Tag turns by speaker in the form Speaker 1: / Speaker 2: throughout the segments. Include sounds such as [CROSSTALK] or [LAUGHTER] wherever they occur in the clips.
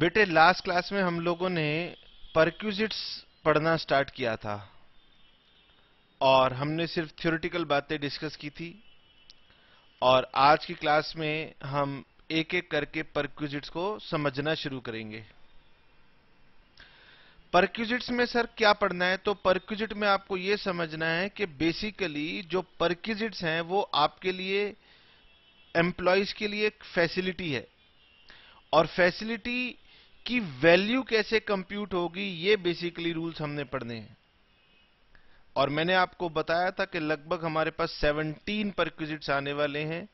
Speaker 1: बेटे last class में हम लोगों ने परक्यूजिट्स पढ़ना स्टार्ट किया था और हमने सिर्फ थ्योरेटिकल बातें डिस्कस की थी और आज की क्लास में हम एक एक करके परक्यूजिट्स को समझना शुरू करेंगे परक्यूजिट्स में सर क्या पढ़ना है तो परक्यूजिट में आपको यह समझना है कि बेसिकली जो परक्यूजिट्स हैं वो आपके लिए एम्प्लॉयज के लिए एक फैसिलिटी है और फैसिलिटी कि वैल्यू कैसे कंप्यूट होगी ये बेसिकली रूल्स हमने पढ़ने हैं और मैंने आपको बताया था कि लगभग हमारे पास 17 परक्विजिट्स आने वाले हैं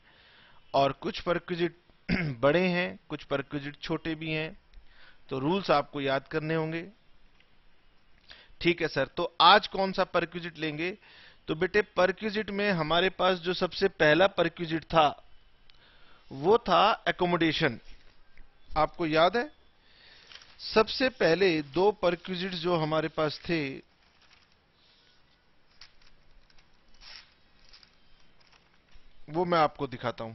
Speaker 1: और कुछ परक्विजिट [CLEARS THROAT] बड़े हैं कुछ परक्विजिट छोटे भी हैं तो रूल्स आपको याद करने होंगे ठीक है सर तो आज कौन सा परक्विजिट लेंगे तो बेटे परक्विजिट में हमारे पास जो सबसे पहला परक्विजिट था वो था एकोमोडेशन आपको याद है सबसे पहले दो परक्विजिट जो हमारे पास थे वो मैं आपको दिखाता हूं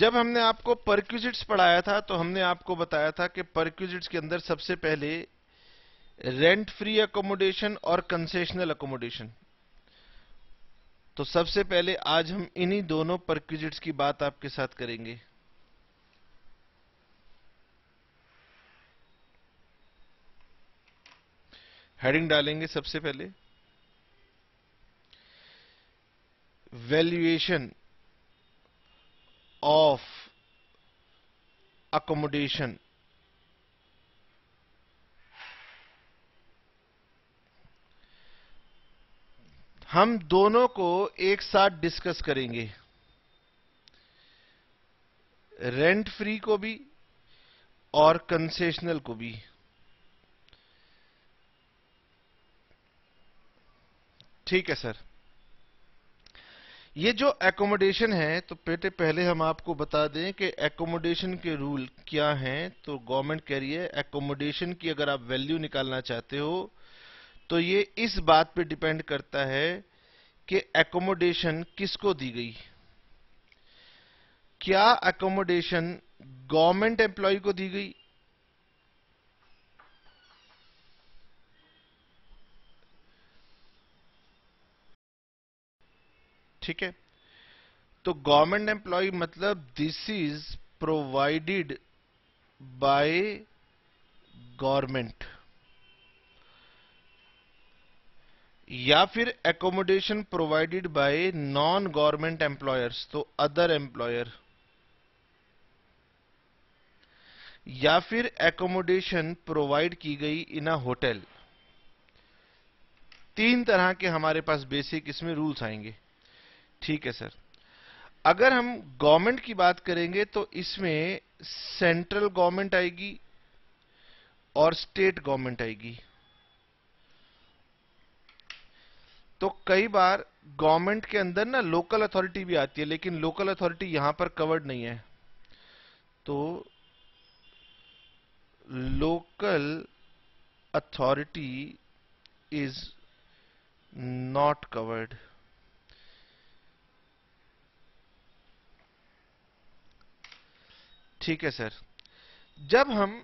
Speaker 1: जब हमने आपको परक्विजिट्स पढ़ाया था तो हमने आपको बताया था कि परक्विजिट्स के अंदर सबसे पहले रेंट फ्री अकोमोडेशन और कंसेशनल अकोमोडेशन तो सबसे पहले आज हम इन्हीं दोनों परक्विजिट्स की बात आपके साथ करेंगे हेडिंग डालेंगे सबसे पहले वैल्यूएशन ऑफ अकोमोडेशन हम दोनों को एक साथ डिस्कस करेंगे रेंट फ्री को भी और कंसेशनल को भी ठीक है सर ये जो एकोमोडेशन है तो बेटे पहले हम आपको बता दें कि एकोमोडेशन के रूल क्या हैं तो गवर्नमेंट कह रही है एकोमोडेशन की अगर आप वैल्यू निकालना चाहते हो तो ये इस बात पे डिपेंड करता है कि एकोमोडेशन किसको दी गई क्या एकोमोडेशन गवर्नमेंट एम्प्लॉय को दी गई ठीक है तो गवर्नमेंट एम्प्लॉय मतलब this is provided by government या फिर accommodation provided by non government employers तो अदर एम्प्लॉयर या फिर एकोमोडेशन प्रोवाइड की गई इन अ होटल तीन तरह के हमारे पास बेसिक इसमें रूल्स आएंगे ठीक है सर अगर हम गवर्नमेंट की बात करेंगे तो इसमें सेंट्रल गवर्नमेंट आएगी और स्टेट गवर्नमेंट आएगी तो कई बार गवर्नमेंट के अंदर ना लोकल अथॉरिटी भी आती है लेकिन लोकल अथॉरिटी यहां पर कवर्ड नहीं है तो local authority is not covered ठीक है सर जब हम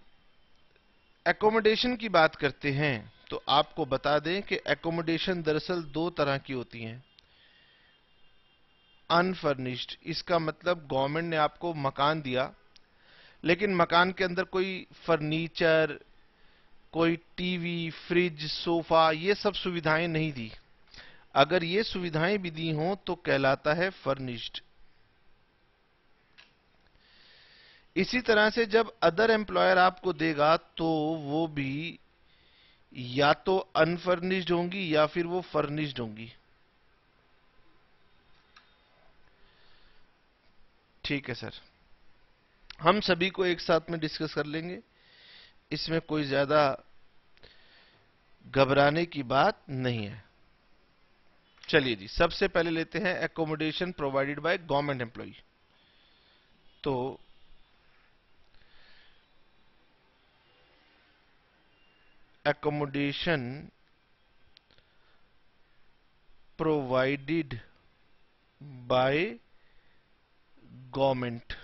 Speaker 1: एकोमोडेशन की बात करते हैं तो आपको बता दें कि एकोमोडेशन दरअसल दो तरह की होती हैं अनफर्निश्ड इसका मतलब गवर्नमेंट ने आपको मकान दिया लेकिन मकान के अंदर कोई फर्नीचर कोई टीवी फ्रिज सोफा ये सब सुविधाएं नहीं दी अगर ये सुविधाएं भी दी हों तो कहलाता है फर्निश्ड इसी तरह से जब अदर एम्प्लॉयर आपको देगा तो वो भी या तो अनफर्निश्ड होंगी या फिर वो फर्निश्ड होंगी ठीक है सर हम सभी को एक साथ में डिस्कस कर लेंगे इसमें कोई ज्यादा घबराने की बात नहीं है चलिए जी सबसे पहले लेते हैं accommodation provided by government employ तो accommodation provided by government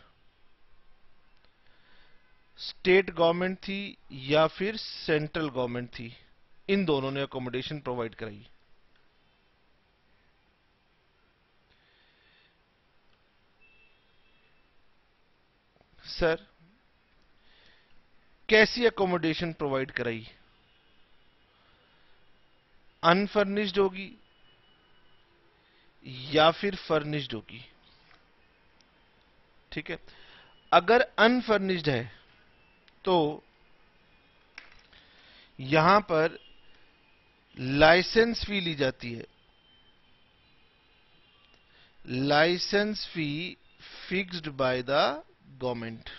Speaker 1: state government थी या फिर सेंट्रल गवर्नमेंट थी इन दोनों ने अकोमोडेशन प्रोवाइड कराई सर कैसी अकोमोडेशन प्रोवाइड कराई अनफर्निश्ड होगी या फिर फर्निश्ड होगी ठीक है अगर अनफर्निश्ड है तो यहां पर लाइसेंस फी ली जाती है licence fee fixed by the government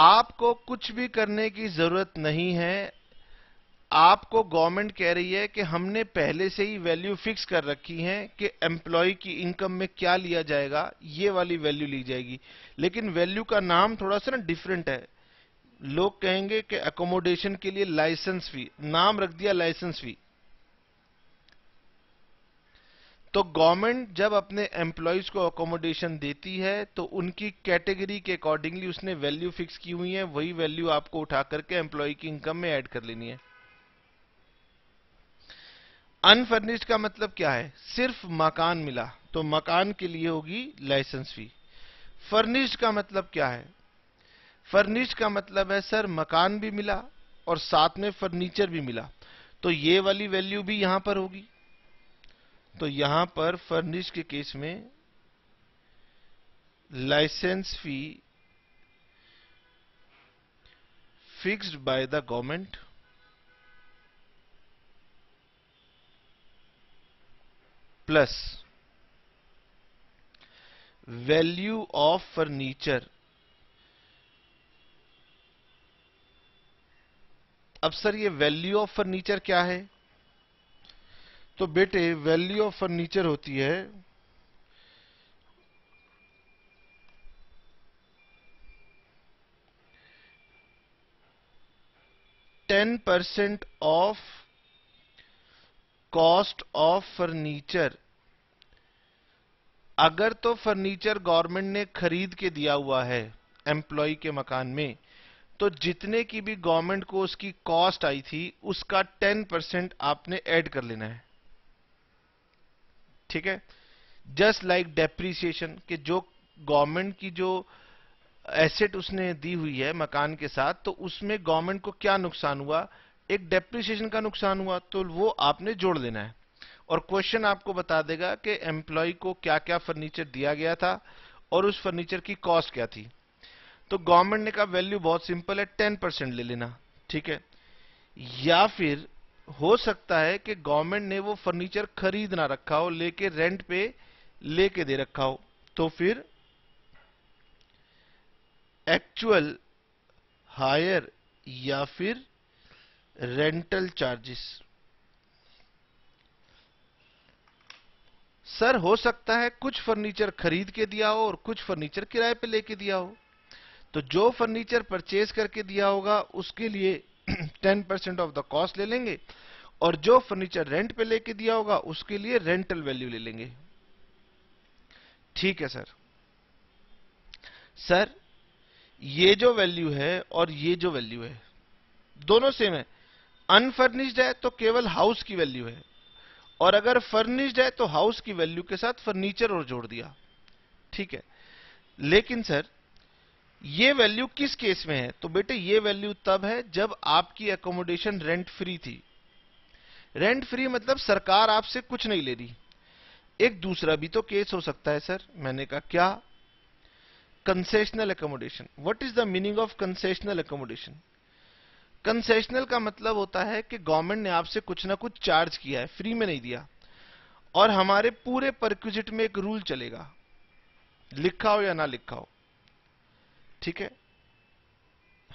Speaker 1: आपको कुछ भी करने की जरूरत नहीं है आपको गवर्नमेंट कह रही है कि हमने पहले से ही वैल्यू फिक्स कर रखी है कि एम्प्लॉय की इनकम में क्या लिया जाएगा ये वाली वैल्यू ली जाएगी लेकिन वैल्यू का नाम थोड़ा सा ना डिफरेंट है लोग कहेंगे कि अकोमोडेशन के लिए लाइसेंस फी नाम रख दिया लाइसेंस फी तो गवर्नमेंट जब अपने एम्प्लॉयज को अकोमोडेशन देती है तो उनकी कैटेगरी के अकॉर्डिंगली उसने वैल्यू फिक्स की हुई है वही वैल्यू आपको उठा करके एम्प्लॉय की इनकम में ऐड कर लेनी है अनफर्निश्ड का मतलब क्या है सिर्फ मकान मिला तो मकान के लिए होगी लाइसेंस फी फर्निश्ड का मतलब क्या है फर्निश्ड का मतलब है सर मकान भी मिला और साथ में फर्नीचर भी मिला तो ये वाली वैल्यू भी यहां पर होगी तो यहां पर फर्निश के केस में licence fee fixed by the government plus value of furniture अब सर ये वैल्यू ऑफ फर्नीचर क्या है तो बेटे वैल्यू ऑफ फर्नीचर होती है ten percent of cost of furniture अगर तो फर्नीचर गवर्नमेंट ने खरीद के दिया हुआ है एम्प्लॉय के मकान में तो जितने की भी गवर्नमेंट को उसकी कॉस्ट आई थी उसका टेन परसेंट आपने ऐड कर लेना है ठीक है जस्ट लाइक डेप्रीसिएशन कि जो गवर्नमेंट की जो एसेट उसने दी हुई है मकान के साथ तो उसमें गवर्नमेंट को क्या नुकसान हुआ एक डेप्रीसिएशन का नुकसान हुआ तो वो आपने जोड़ देना है और क्वेश्चन आपको बता देगा कि एम्प्लॉय को क्या क्या फर्नीचर दिया गया था और उस फर्नीचर की कॉस्ट क्या थी तो गवर्नमेंट ने कहा वैल्यू बहुत सिंपल है टेन परसेंट ले लेना ठीक है या फिर हो सकता है कि गवर्नमेंट ने वो फर्नीचर खरीद ना रखा हो लेके रेंट पे लेके दे रखा हो तो फिर एक्चुअल हायर या फिर रेंटल चार्जेस सर हो सकता है कुछ फर्नीचर खरीद के दिया हो और कुछ फर्नीचर किराए पे लेके दिया हो तो जो फर्नीचर परचेज करके दिया होगा उसके लिए ten percent of the cost ले लेंगे और जो फर्नीचर रेंट पे लेके दिया होगा उसके लिए रेंटल वैल्यू ले लेंगे ठीक है सर सर ये जो वैल्यू है और ये जो वैल्यू है दोनों सेम है अनफर्निश्ड है तो केवल हाउस की वैल्यू है और अगर फर्निश्ड है तो हाउस की वैल्यू के साथ फर्नीचर और जोड़ दिया ठीक है लेकिन सर ये वैल्यू किस केस में है तो बेटे ये वैल्यू तब है जब आपकी अकोमोडेशन रेंट फ्री थी रेंट फ्री मतलब सरकार आपसे कुछ नहीं ले रही एक दूसरा भी तो केस हो सकता है सर मैंने कहा क्या concessional accommodation what is the meaning of concessional accommodation concessional का मतलब होता है कि गवर्नमेंट ने आपसे कुछ ना कुछ चार्ज किया है फ्री में नहीं दिया और हमारे पूरे परक्यूजिट में एक रूल चलेगा लिखा हो या ना लिखा हो ठीक है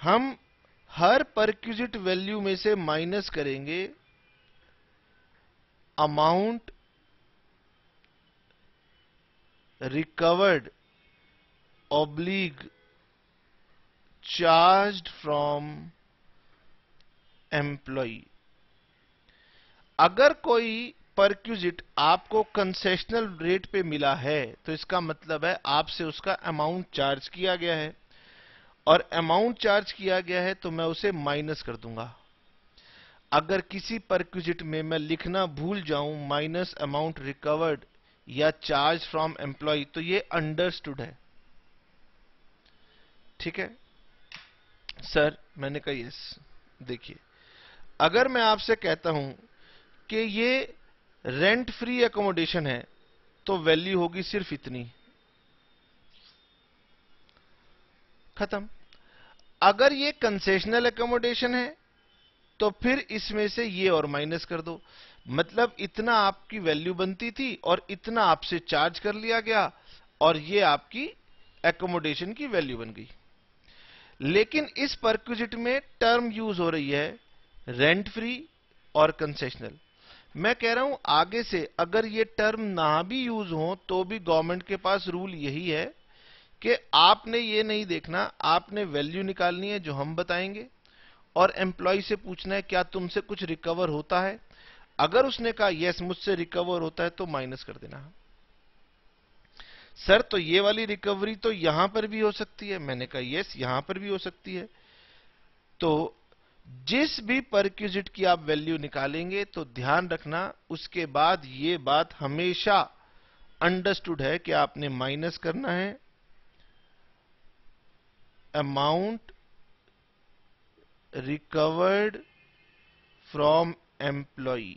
Speaker 1: हम हर परक्यूजिट वैल्यू में से माइनस करेंगे अमाउंट रिकवर्ड ऑब्लीग चार्ज फ्रॉम एम्प्लॉ अगर कोई परक्यूजिट आपको कंसेशनल रेट पे मिला है तो इसका मतलब है आपसे उसका अमाउंट चार्ज किया गया है और अमाउंट चार्ज किया गया है तो मैं उसे माइनस कर दूंगा अगर किसी परक्विजिट में मैं लिखना भूल जाऊं माइनस अमाउंट रिकवर्ड या चार्ज फ्रॉम एम्प्लॉय तो ये अंडरस्टूड है ठीक है सर मैंने कहा यस देखिए अगर मैं आपसे कहता हूं कि ये रेंट फ्री एकोमोडेशन है तो वैल्यू होगी सिर्फ इतनी खत्म अगर ये कंसेशनल एकोमोडेशन है तो फिर इसमें से ये और माइनस कर दो मतलब इतना आपकी वैल्यू बनती थी और इतना आपसे चार्ज कर लिया गया और ये आपकी एकोमोडेशन की वैल्यू बन गई लेकिन इस परक्विजिट में टर्म यूज हो रही है रेंट फ्री और कंसेशनल मैं कह रहा हूं आगे से अगर ये टर्म ना भी यूज हो तो भी गवर्नमेंट के पास रूल यही है कि आपने ये नहीं देखना आपने वैल्यू निकालनी है जो हम बताएंगे और एम्प्लॉय से पूछना है क्या तुमसे कुछ रिकवर होता है अगर उसने कहा यस मुझसे रिकवर होता है तो माइनस कर देना सर तो ये वाली रिकवरी तो यहां पर भी हो सकती है मैंने कहा यस यहां पर भी हो सकती है तो जिस भी परक्यूजिट की आप वैल्यू निकालेंगे तो ध्यान रखना उसके बाद ये बात हमेशा अंडरस्टूड है कि आपने माइनस करना है amount recovered from employee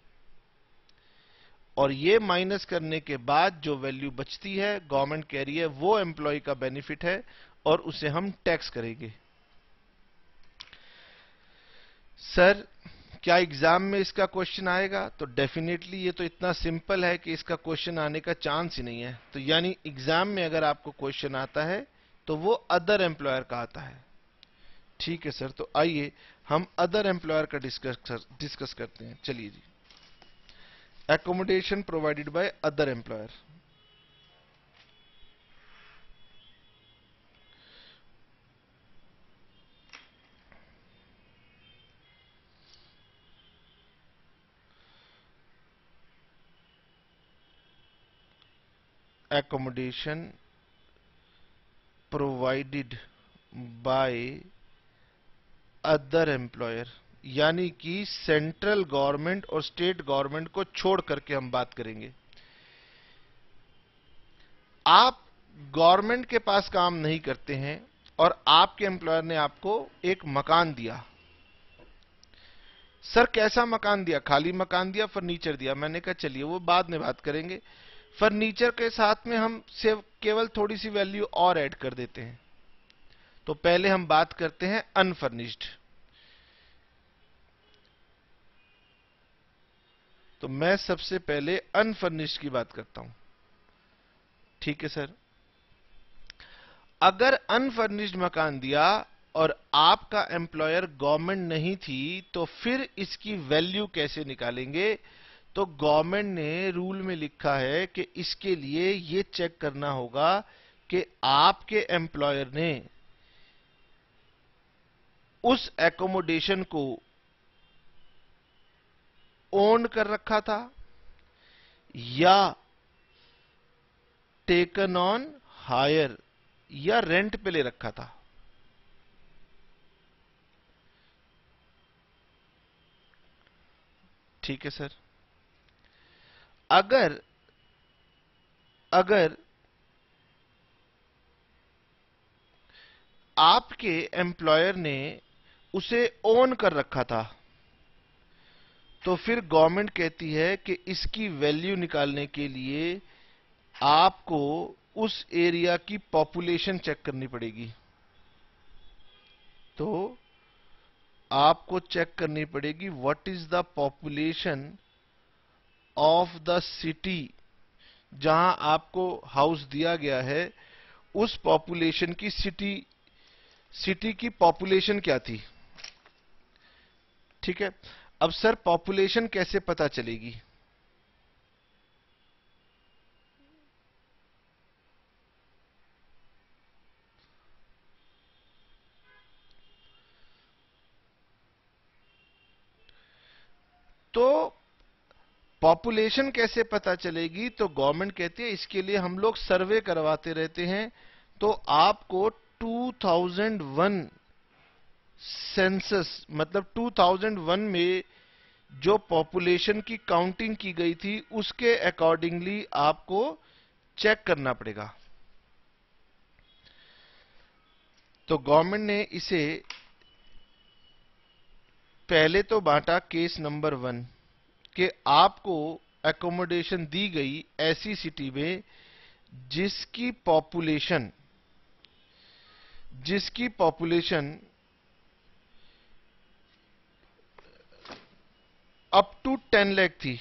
Speaker 1: और ये माइनस करने के बाद जो वैल्यू बचती है गवर्नमेंट कह रही है वो एम्प्लॉय का बेनिफिट है और उसे हम टैक्स करेंगे सर क्या एग्जाम में इसका क्वेश्चन आएगा तो डेफिनेटली ये तो इतना सिंपल है कि इसका क्वेश्चन आने का चांस ही नहीं है तो यानी एग्जाम में अगर आपको क्वेश्चन आता है तो वो अदर एम्प्लॉयर कहता है ठीक है सर तो आइए हम अदर एम्प्लॉयर का डिस्कस डिस्कस करते हैं चलिए जी accommodation provided by other employer accommodation provided by other employer यानी कि सेंट्रल गवर्नमेंट और स्टेट गवर्नमेंट को छोड़ करके हम बात करेंगे आप गवर्नमेंट के पास काम नहीं करते हैं और आपके एम्प्लॉयर ने आपको एक मकान दिया सर कैसा मकान दिया खाली मकान दिया फर्नीचर दिया मैंने कहा चलिए वो बाद में बात करेंगे फर्नीचर के साथ में हम सिर्फ केवल थोड़ी सी वैल्यू और ऐड कर देते हैं तो पहले हम बात करते हैं अनफर्निश्ड तो मैं सबसे पहले अनफर्निश्ड की बात करता हूं ठीक है सर अगर अनफर्निश्ड मकान दिया और आपका एम्प्लॉयर गवर्नमेंट नहीं थी तो फिर इसकी वैल्यू कैसे निकालेंगे तो गवर्नमेंट ने रूल में लिखा है कि इसके लिए ये चेक करना होगा कि आपके एम्प्लॉयर ने उस एकोमोडेशन को ओन कर रखा था या टेकन ऑन हायर या रेंट पे ले रखा था ठीक है सर अगर अगर आपके एम्प्लॉयर ने उसे ओन कर रखा था तो फिर गवर्नमेंट कहती है कि इसकी वैल्यू निकालने के लिए आपको उस एरिया की पॉपुलेशन चेक करनी पड़ेगी तो आपको चेक करनी पड़ेगी what is the population of the city जहां आपको हाउस दिया गया है उस पॉपुलेशन की सिटी सिटी की पॉपुलेशन क्या थी ठीक है अब सर पॉपुलेशन कैसे पता चलेगी तो पॉपुलेशन कैसे पता चलेगी तो गवर्नमेंट कहती है इसके लिए हम लोग सर्वे करवाते रहते हैं तो आपको 2001 सेंसस मतलब 2001 में जो पॉपुलेशन की काउंटिंग की गई थी उसके अकॉर्डिंगली आपको चेक करना पड़ेगा तो गवर्नमेंट ने इसे पहले तो बांटा केस नंबर वन कि आपको एकोमोडेशन दी गई ऐसी सिटी में जिसकी पॉपुलेशन जिसकी population up to ten lakh थी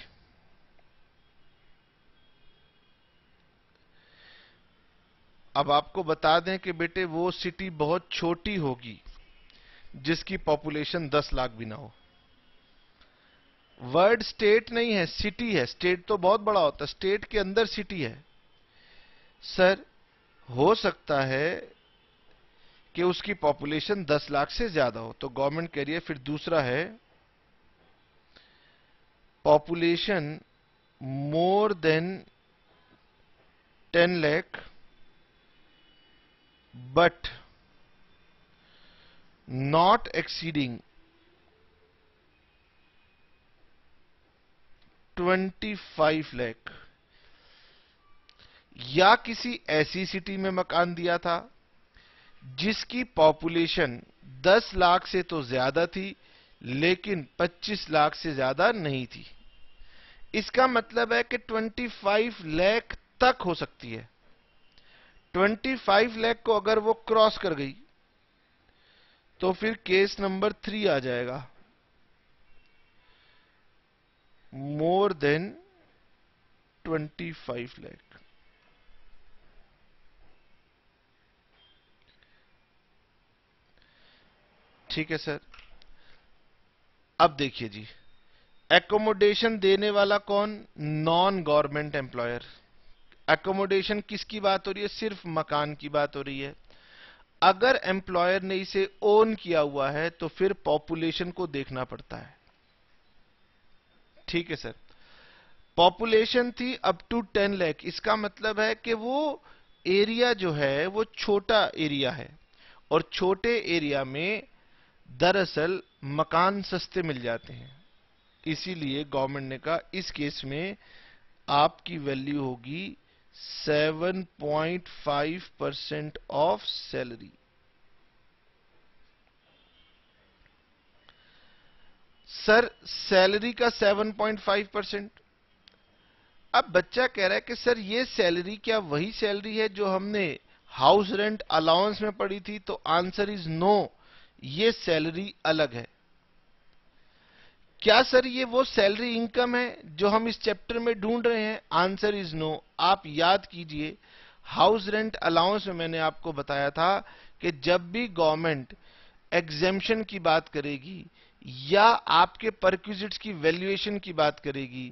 Speaker 1: अब आपको बता दें कि बेटे वो सिटी बहुत छोटी होगी जिसकी पॉपुलेशन 10 लाख भी ना हो वर्ड स्टेट नहीं है सिटी है स्टेट तो बहुत बड़ा होता है स्टेट के अंदर सिटी है सर हो सकता है कि उसकी पॉपुलेशन 10 लाख से ज्यादा हो तो गवर्नमेंट कह रही है फिर दूसरा है population more than 10 lakh but not exceeding 25 lakh या किसी ऐसी सिटी में मकान दिया था जिसकी पॉपुलेशन 10 लाख से तो ज्यादा थी लेकिन 25 लाख से ज्यादा नहीं थी इसका मतलब है कि 25 लाख तक हो सकती है 25 लाख को अगर वो क्रॉस कर गई तो फिर केस नंबर थ्री आ जाएगा देन ट्वेंटी 25 लैख ठीक है सर अब देखिए जी एकोमोडेशन देने वाला कौन नॉन गवर्नमेंट एम्प्लॉयर एकोमोडेशन किसकी बात हो रही है सिर्फ मकान की बात हो रही है अगर एम्प्लॉयर ने इसे ओन किया हुआ है तो फिर पॉपुलेशन को देखना पड़ता है ठीक है सर पॉपुलेशन थी अप टू टेन लैख इसका मतलब है कि वो एरिया जो है वो छोटा एरिया है और छोटे एरिया में दरअसल मकान सस्ते मिल जाते हैं इसीलिए गवर्नमेंट ने कहा इस केस में आपकी वैल्यू होगी 7.5 percent of salary sir salary का 7.5 परसेंट अब बच्चा कह रहा है कि सर ये सैलरी क्या वही सैलरी है जो हमने हाउस रेंट अलाउंस में पड़ी थी तो आंसर इज नो ये सैलरी अलग है क्या सर ये वो सैलरी इनकम है जो हम इस चैप्टर में ढूंढ रहे हैं आंसर इज नो आप याद कीजिए हाउस रेंट अलाउंस में मैंने आपको बताया था कि जब भी गवर्नमेंट एग्जेम्पन की बात करेगी या आपके परक्यूजिट्स की वैल्यूएशन की बात करेगी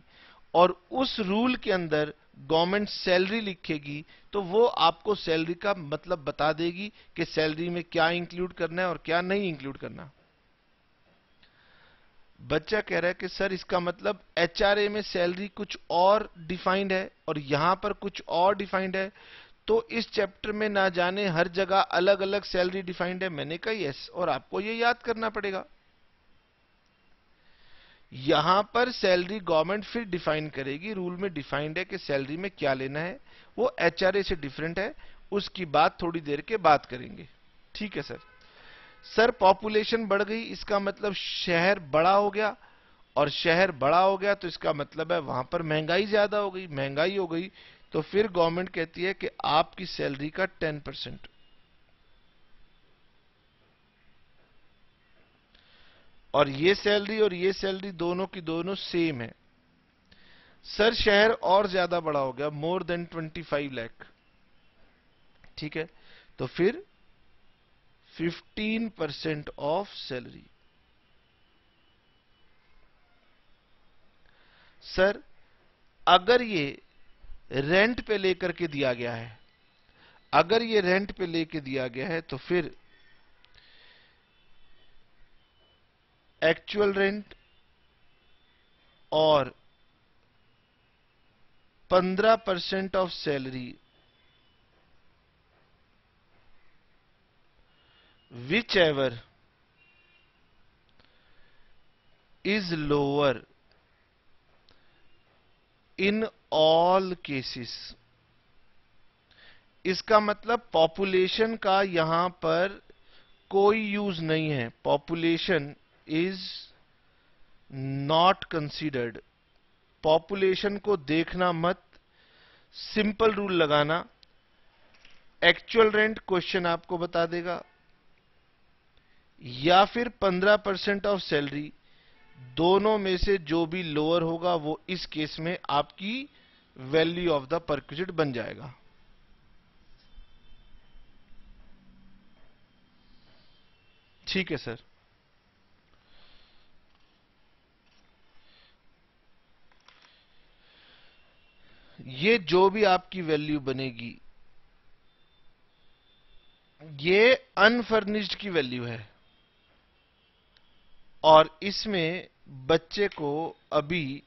Speaker 1: और उस रूल के अंदर गवर्नमेंट सैलरी लिखेगी तो वो आपको सैलरी का मतलब बता देगी कि सैलरी में क्या इंक्लूड करना है और क्या नहीं इंक्लूड करना बच्चा कह रहा है कि सर इसका मतलब एचआरए में सैलरी कुछ और डिफाइंड है और यहां पर कुछ और डिफाइंड है तो इस चैप्टर में ना जाने हर जगह अलग अलग सैलरी डिफाइंड है मैंने कहा यस और आपको ये याद करना पड़ेगा यहां पर सैलरी गवर्नमेंट फिर डिफाइन करेगी रूल में डिफाइंड है कि सैलरी में क्या लेना है वो एच से डिफरेंट है उसकी बात थोड़ी देर के बात करेंगे ठीक है सर सर पॉपुलेशन बढ़ गई इसका मतलब शहर बड़ा हो गया और शहर बड़ा हो गया तो इसका मतलब है वहां पर महंगाई ज्यादा हो गई महंगाई हो गई तो फिर गवर्नमेंट कहती है कि आपकी सैलरी का टेन परसेंट और ये सैलरी और ये सैलरी दोनों की दोनों सेम है सर शहर और ज्यादा बड़ा हो गया more than twenty five lakh ठीक है तो फिर fifteen percent of salary sir अगर ये रेंट पे लेकर के दिया गया है अगर ये रेंट पे लेके दिया गया है तो फिर एक्चुअल रेंट और 15 percent of salary whichever is lower in all cases इसका मतलब पॉपुलेशन का यहां पर कोई यूज नहीं है population is not considered population को देखना मत सिंपल रूल लगाना एक्चुअल रेंट क्वेश्चन आपको बता देगा या फिर 15 परसेंट ऑफ सैलरी दोनों में से जो भी लोअर होगा वो इस केस में आपकी वैल्यू ऑफ द परक्विजिट बन जाएगा ठीक है सर ये जो भी आपकी वैल्यू बनेगी ये अनफर्निश्ड की वैल्यू है और इसमें बच्चे को अभी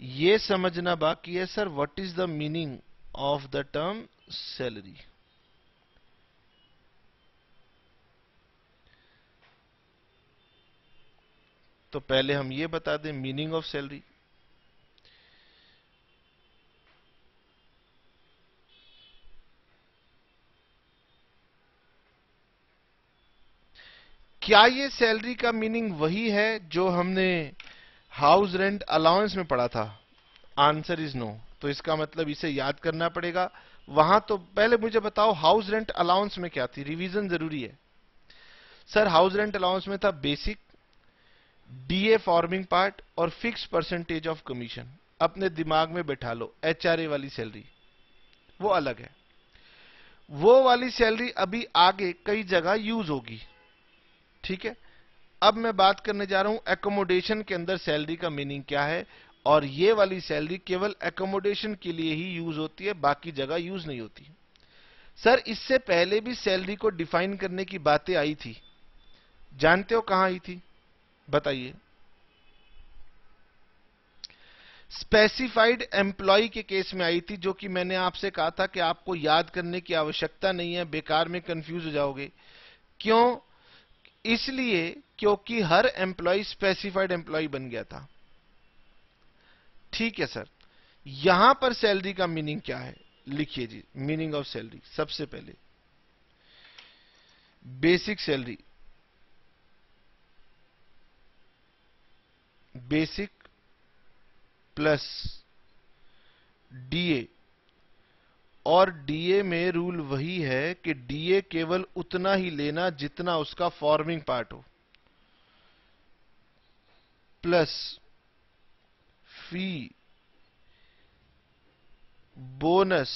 Speaker 1: ये समझना बाकी है sir what is the meaning of the term salary तो पहले हम ये बता दें मीनिंग ऑफ सैलरी क्या ये सैलरी का मीनिंग वही है जो हमने हाउस रेंट अलाउंस में पढ़ा था आंसर इज नो तो इसका मतलब इसे याद करना पड़ेगा वहां तो पहले मुझे बताओ हाउस रेंट अलाउंस में क्या थी रिवीजन जरूरी है सर हाउस रेंट अलाउंस में था बेसिक डीए फॉर्मिंग पार्ट और फिक्स परसेंटेज ऑफ कमीशन अपने दिमाग में बैठा लो एचआरए वाली सैलरी वो अलग है वो वाली सैलरी अभी आगे कई जगह यूज होगी ठीक है अब मैं बात करने जा रहा हूं एकोमोडेशन के अंदर सैलरी का मीनिंग क्या है और ये वाली सैलरी केवल एकोमोडेशन के लिए ही यूज होती है बाकी जगह यूज नहीं होती सर इससे पहले भी सैलरी को डिफाइन करने की बातें आई थी जानते हो कहां आई थी बताइए स्पेसिफाइड एम्प्लॉय के केस में आई थी जो कि मैंने आपसे कहा था कि आपको याद करने की आवश्यकता नहीं है बेकार में कंफ्यूज हो जाओगे क्यों इसलिए क्योंकि हर एम्प्लॉय स्पेसिफाइड एम्प्लॉय बन गया था ठीक है सर यहां पर सैलरी का मीनिंग क्या है लिखिए जी मीनिंग ऑफ सैलरी सबसे पहले basic salary basic plus DA और डीए में रूल वही है कि डीए केवल उतना ही लेना जितना उसका फॉर्मिंग पार्ट हो प्लस फी बोनस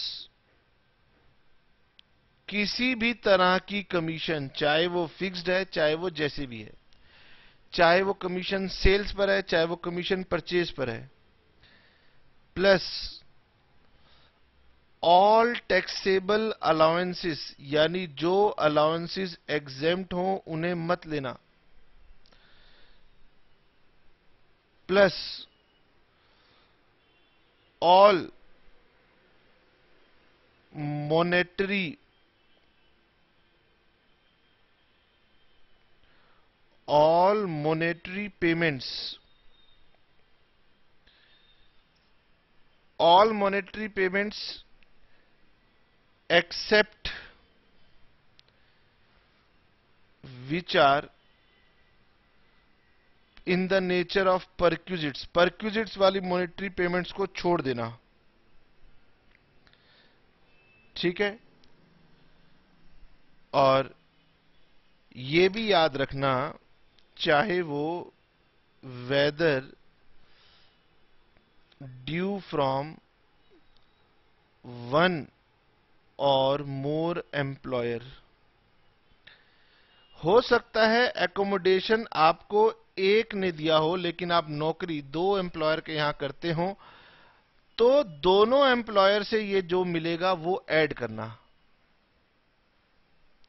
Speaker 1: किसी भी तरह की कमीशन चाहे वो फिक्स्ड है चाहे वो जैसे भी है चाहे वो कमीशन सेल्स पर है चाहे वो कमीशन परचेज पर है प्लस ऑल टैक्सेबल अलाउंसेस यानी जो अलाउंसेस एग्जेम्ट हो उन्हें मत लेना plus all monetary all monetary payments all monetary payments except which are in the nature of perquisites perquisites वाली मॉनेटरी पेमेंट्स को छोड़ देना ठीक है और ये भी याद रखना चाहे वो वेदर ड्यू फ्रॉम वन और मोर एम्प्लॉयर हो सकता है एकोमोडेशन आपको एक ने दिया हो लेकिन आप नौकरी दो एम्प्लॉयर के यहां करते हो तो दोनों एम्प्लॉयर से ये जो मिलेगा वो ऐड करना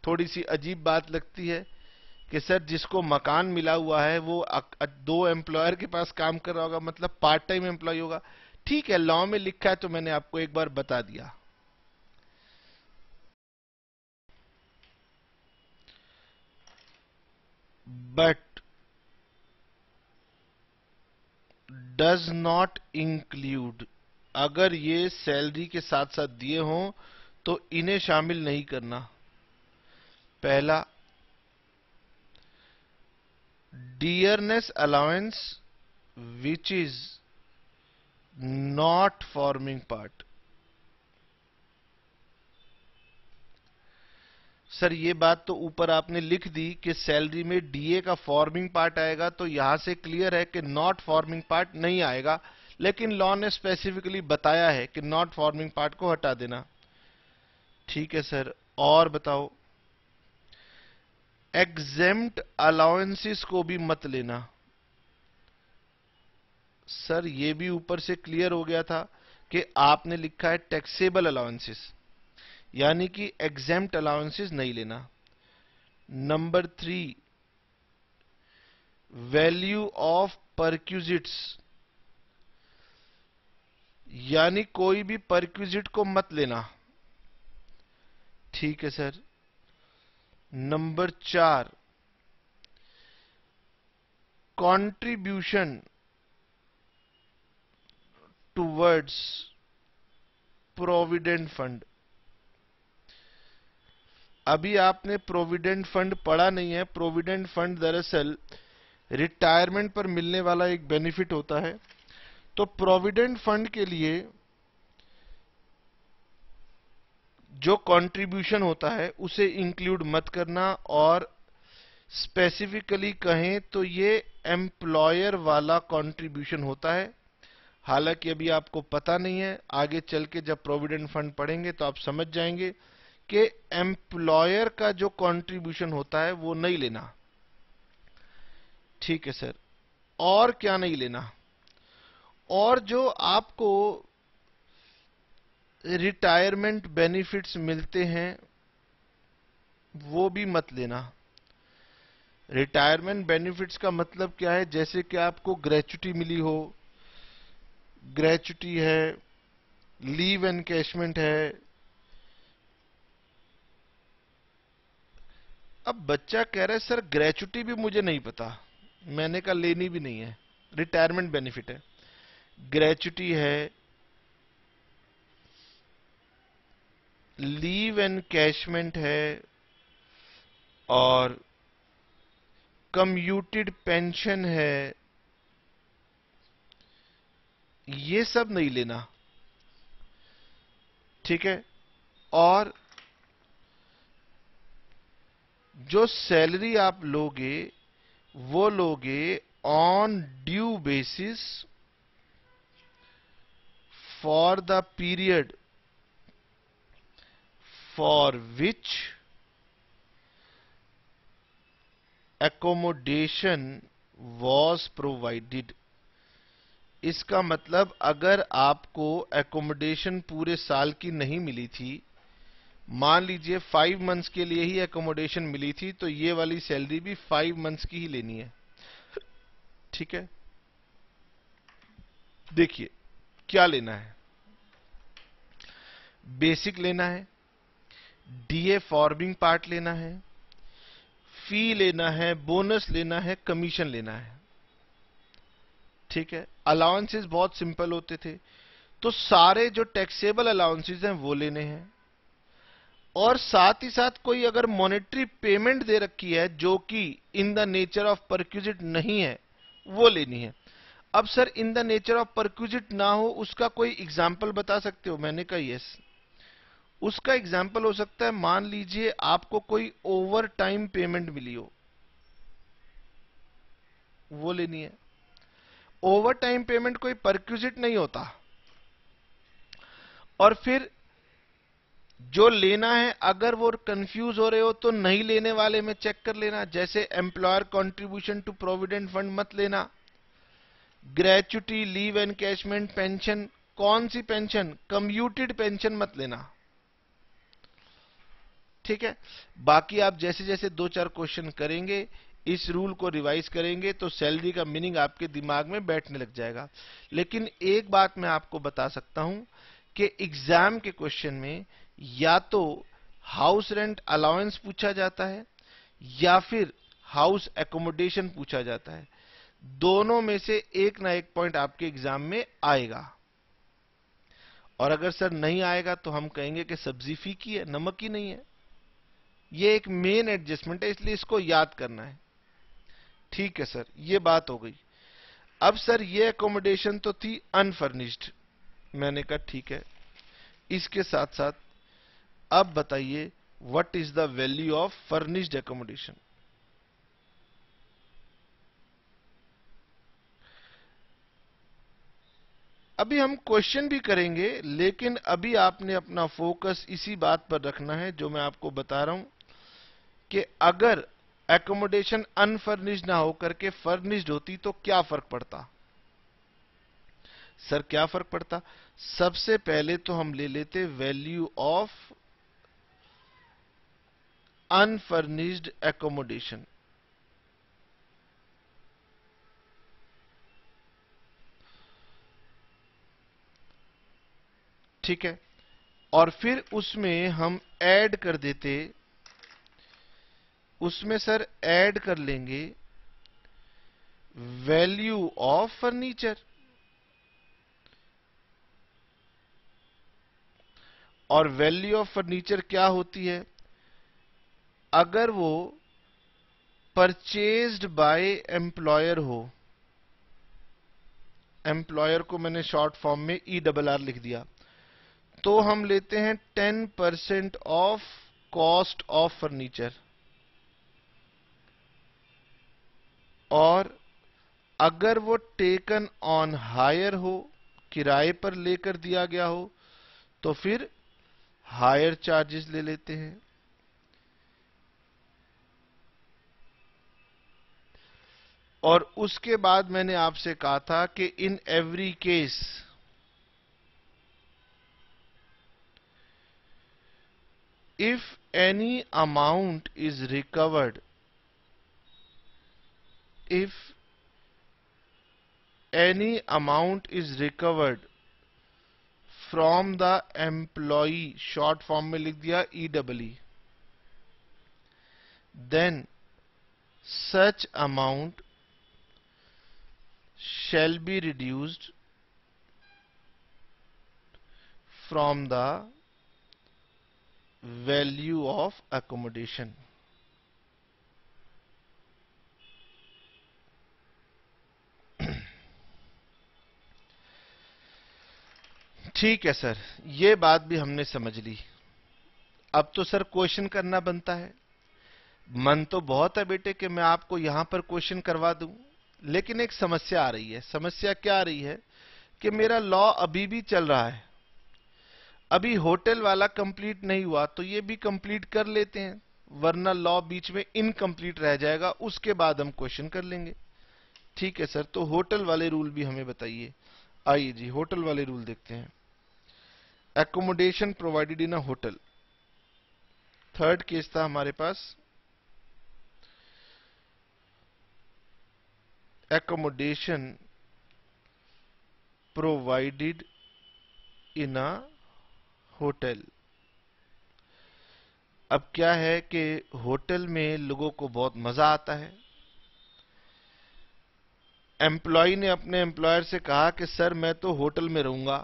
Speaker 1: थोड़ी सी अजीब बात लगती है कि सर जिसको मकान मिला हुआ है वो दो एम्प्लॉयर के पास काम कर रहा होगा मतलब पार्ट टाइम एम्प्लॉय होगा ठीक है लॉ में लिखा है तो मैंने आपको एक बार बता दिया but does not include अगर ये सैलरी के साथ साथ दिए हों तो इन्हें शामिल नहीं करना पहला dearness allowance which is not forming part sir ये बात तो ऊपर आपने लिख दी कि सैलरी में डीए का फॉर्मिंग पार्ट आएगा तो यहां से क्लियर है कि नॉट फॉर्मिंग पार्ट नहीं आएगा लेकिन लॉ ने स्पेसिफिकली बताया है कि नॉट फॉर्मिंग पार्ट को हटा देना ठीक है सर और बताओ एग्जेम्ट अलाउंसिस को भी मत लेना सर ये भी ऊपर से क्लियर हो गया था कि आपने लिखा है टैक्सेबल अलाउंसेस यानी कि एग्जाम अलाउंसेस नहीं लेना number three value of perquisites यानी कोई भी परक्यूजिट को मत लेना ठीक है सर नंबर चार कंट्रीब्यूशन टूवर्ड्स प्रोविडेंट फंड अभी आपने प्रोविडेंट फंड पढ़ा नहीं है प्रोविडेंट फंड दरअसल रिटायरमेंट पर मिलने वाला एक बेनिफिट होता है तो प्रोविडेंट फंड के लिए जो कंट्रीब्यूशन होता है उसे इंक्लूड मत करना और स्पेसिफिकली कहें तो ये एम्प्लॉयर वाला कंट्रीब्यूशन होता है हालांकि अभी आपको पता नहीं है आगे चल के जब प्रोविडेंट फंड पढ़ेंगे तो आप समझ जाएंगे कि एम्प्लॉयर का जो कंट्रीब्यूशन होता है वो नहीं लेना ठीक है सर और क्या नहीं लेना और जो आपको रिटायरमेंट बेनिफिट्स मिलते हैं वो भी मत लेना रिटायरमेंट बेनिफिट्स का मतलब क्या है जैसे कि आपको ग्रेचुटी मिली हो ग्रेचुटी है लीव एनकैशमेंट है अब बच्चा कह रहा है सर ग्रेचुटी भी मुझे नहीं पता मैंने कहा लेनी भी नहीं है रिटायरमेंट बेनिफिट है ग्रेचुटी है लीव एंड कैशमेंट है और कम्यूटेड पेंशन है ये सब नहीं लेना ठीक है और जो सैलरी आप लोगे वो लोगे on due basis for the period for which accommodation was provided इसका मतलब अगर आपको एकोमोडेशन पूरे साल की नहीं मिली थी मान लीजिए फाइव मंथ्स के लिए ही एकोमोडेशन मिली थी तो ये वाली सैलरी भी फाइव मंथ्स की ही लेनी है ठीक है देखिए क्या लेना है बेसिक लेना है डीए फॉर्मिंग पार्ट लेना है फी लेना है बोनस लेना है कमीशन लेना है ठीक है अलाउंसेस बहुत सिंपल होते थे तो सारे जो टैक्सेबल अलाउंसेज हैं वो लेने हैं और साथ ही साथ कोई अगर मॉनेटरी पेमेंट दे रखी है जो कि in the nature of perquisite नहीं है वो लेनी है अब sir in the nature of perquisite ना हो उसका कोई एग्जाम्पल बता सकते हो मैंने कहा यस उसका एग्जाम्पल हो सकता है मान लीजिए आपको कोई ओवर टाइम पेमेंट मिली हो वो लेनी है ओवर टाइम पेमेंट कोई परक्यूजिट नहीं होता और फिर जो लेना है अगर वो कंफ्यूज हो रहे हो तो नहीं लेने वाले में चेक कर लेना जैसे employer contribution to provident fund मत लेना gratuity leave encashment pension कौन सी पेंशन कम्यूटेड पेंशन मत लेना ठीक है बाकी आप जैसे जैसे दो चार क्वेश्चन करेंगे इस रूल को रिवाइज करेंगे तो सैलरी का मीनिंग आपके दिमाग में बैठने लग जाएगा लेकिन एक बात मैं आपको बता सकता हूं कि एग्जाम के क्वेश्चन में या तो हाउस रेंट अलाउंस पूछा जाता है या फिर हाउस एकोमोडेशन पूछा जाता है दोनों में से एक ना एक पॉइंट आपके एग्जाम में आएगा और अगर सर नहीं आएगा तो हम कहेंगे कि सब्जी फीकी है नमक ही नहीं है ये एक मेन एडजस्टमेंट है इसलिए इसको याद करना है ठीक है सर ये बात हो गई अब सर ये एकोमोडेशन तो थी अनफर्निश्ड मैंने कहा ठीक है इसके साथ साथ अब बताइए what is the value of furnished accommodation अभी हम क्वेश्चन भी करेंगे लेकिन अभी आपने अपना फोकस इसी बात पर रखना है जो मैं आपको बता रहा हूं कि अगर एकोमोडेशन अनफर्निश्ड ना होकर के फर्निश्ड होती तो क्या फर्क पड़ता सर क्या फर्क पड़ता सबसे पहले तो हम ले लेते वैल्यू ऑफ unfurnished accommodation. ठीक है और फिर उसमें हम ऐड कर देते उसमें सर ऐड कर लेंगे वैल्यू ऑफ फर्नीचर और वैल्यू ऑफ फर्नीचर क्या होती है अगर वो परचेज्ड बाय एम्प्लॉयर हो एम्प्लॉयर को मैंने शॉर्ट फॉर्म में ई डबल आर लिख दिया तो हम लेते हैं ten percent of cost of furniture और अगर वो टेकन ऑन हायर हो किराए पर लेकर दिया गया हो तो फिर हायर चार्जेस ले लेते हैं और उसके बाद मैंने आपसे कहा था कि in every case if any amount is recovered if any amount is recovered from the employee short form में लिख दिया E W then such amount shall be reduced from the value of accommodation. [CLEARS THROAT] ठीक है sir यह बात भी हमने समझ ली अब तो सर क्वेश्चन करना बनता है मन तो बहुत है बेटे कि मैं आपको यहां पर क्वेश्चन करवा दूं लेकिन एक समस्या आ रही है समस्या क्या आ रही है कि मेरा लॉ अभी भी चल रहा है अभी होटल वाला कंप्लीट नहीं हुआ तो ये भी कंप्लीट कर लेते हैं वरना लॉ बीच में इनकम्प्लीट रह जाएगा उसके बाद हम क्वेश्चन कर लेंगे ठीक है सर तो होटल वाले रूल भी हमें बताइए आइए जी होटल वाले रूल देखते हैं accommodation provided in a hotel third case था हमारे पास accommodation provided in a hotel अब क्या है कि होटल में लोगों को बहुत मजा आता है एम्प्लॉय ने अपने एम्प्लॉयर से कहा कि सर मैं तो होटल में रहूंगा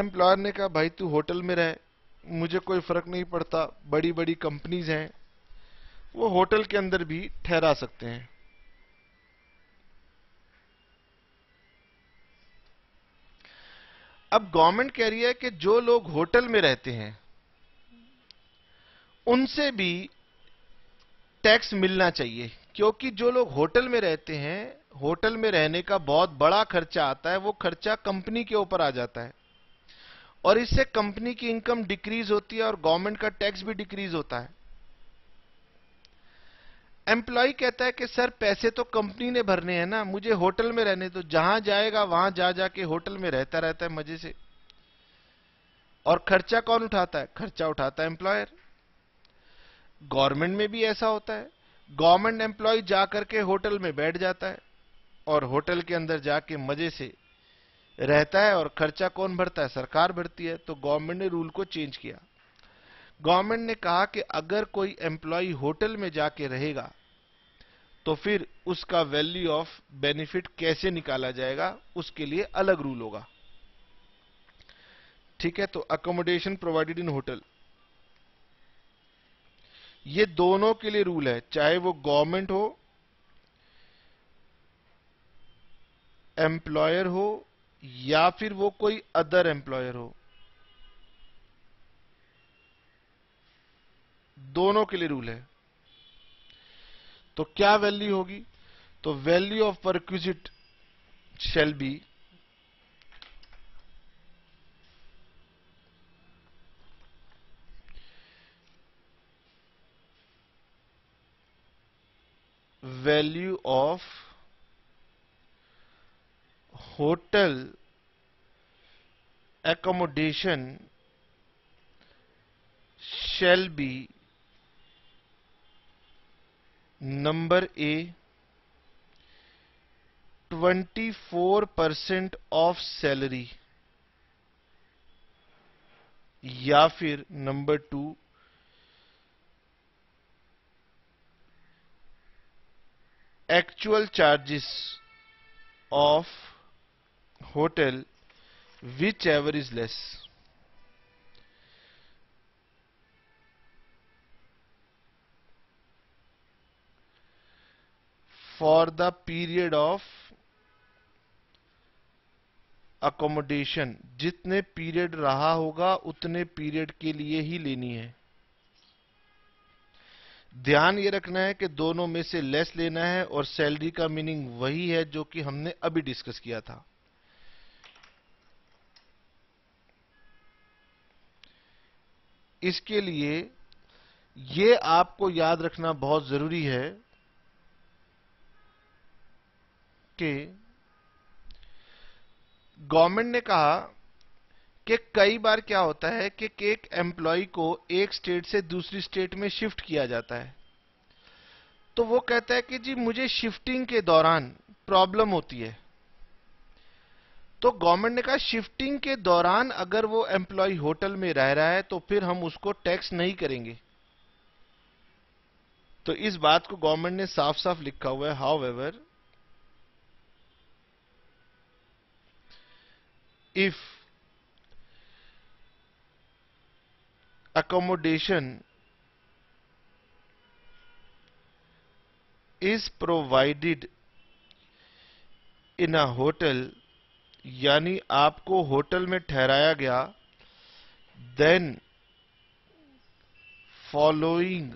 Speaker 1: एम्प्लॉयर ने कहा भाई तू होटल में रह मुझे कोई फर्क नहीं पड़ता बड़ी बड़ी कंपनीज हैं वो होटल के अंदर भी ठहरा सकते हैं अब गवर्नमेंट कह रही है कि जो लोग होटल में रहते हैं उनसे भी टैक्स मिलना चाहिए क्योंकि जो लोग होटल में रहते हैं होटल में रहने का बहुत बड़ा खर्चा आता है वो खर्चा कंपनी के ऊपर आ जाता है और इससे कंपनी की इनकम डिक्रीज होती है और गवर्नमेंट का टैक्स भी डिक्रीज होता है एम्प्लॉय कहता है कि सर पैसे तो कंपनी ने भरने हैं ना मुझे होटल में रहने तो जहां जाएगा वहां जा जाके होटल में रहता रहता है मजे से और खर्चा कौन उठाता है खर्चा उठाता है एम्प्लॉयर गवर्नमेंट में भी ऐसा होता है गवर्नमेंट एम्प्लॉय जा करके होटल में बैठ जाता है और होटल के अंदर जाके मजे से रहता है और खर्चा कौन भरता है सरकार भरती है तो गवर्नमेंट ने रूल को चेंज किया गवर्नमेंट ने कहा कि अगर कोई एम्प्लॉय होटल में जाके रहेगा तो फिर उसका वैल्यू ऑफ बेनिफिट कैसे निकाला जाएगा उसके लिए अलग रूल होगा ठीक है तो अकोमोडेशन प्रोवाइडेड इन होटल ये दोनों के लिए रूल है चाहे वो गवर्नमेंट हो एम्प्लॉयर हो या फिर वो कोई अदर एम्प्लॉयर हो दोनों के लिए रूल है तो क्या वैल्यू होगी तो value of perquisite shall be value of hotel accommodation shall be number A 24 percent of salary या फिर number two actual charges of hotel whichever is less for the period of accommodation जितने period रहा होगा उतने period के लिए ही लेनी है ध्यान ये रखना है कि दोनों में से लेस लेना है और सैलरी का मीनिंग वही है जो कि हमने अभी डिस्कस किया था इसके लिए ये आपको याद रखना बहुत जरूरी है के गवर्नमेंट ने कहा कि कई बार क्या होता है कि एक एम्प्लॉय को एक स्टेट से दूसरी स्टेट में शिफ्ट किया जाता है तो वो कहता है कि जी मुझे शिफ्टिंग के दौरान प्रॉब्लम होती है तो गवर्नमेंट ने कहा शिफ्टिंग के दौरान अगर वो एम्प्लॉय होटल में रह रहा है तो फिर हम उसको टैक्स नहीं करेंगे तो इस बात को गवर्नमेंट ने साफ साफ लिखा हुआ है however if accommodation is provided in a hotel यानी आपको होटल में ठहराया गया then following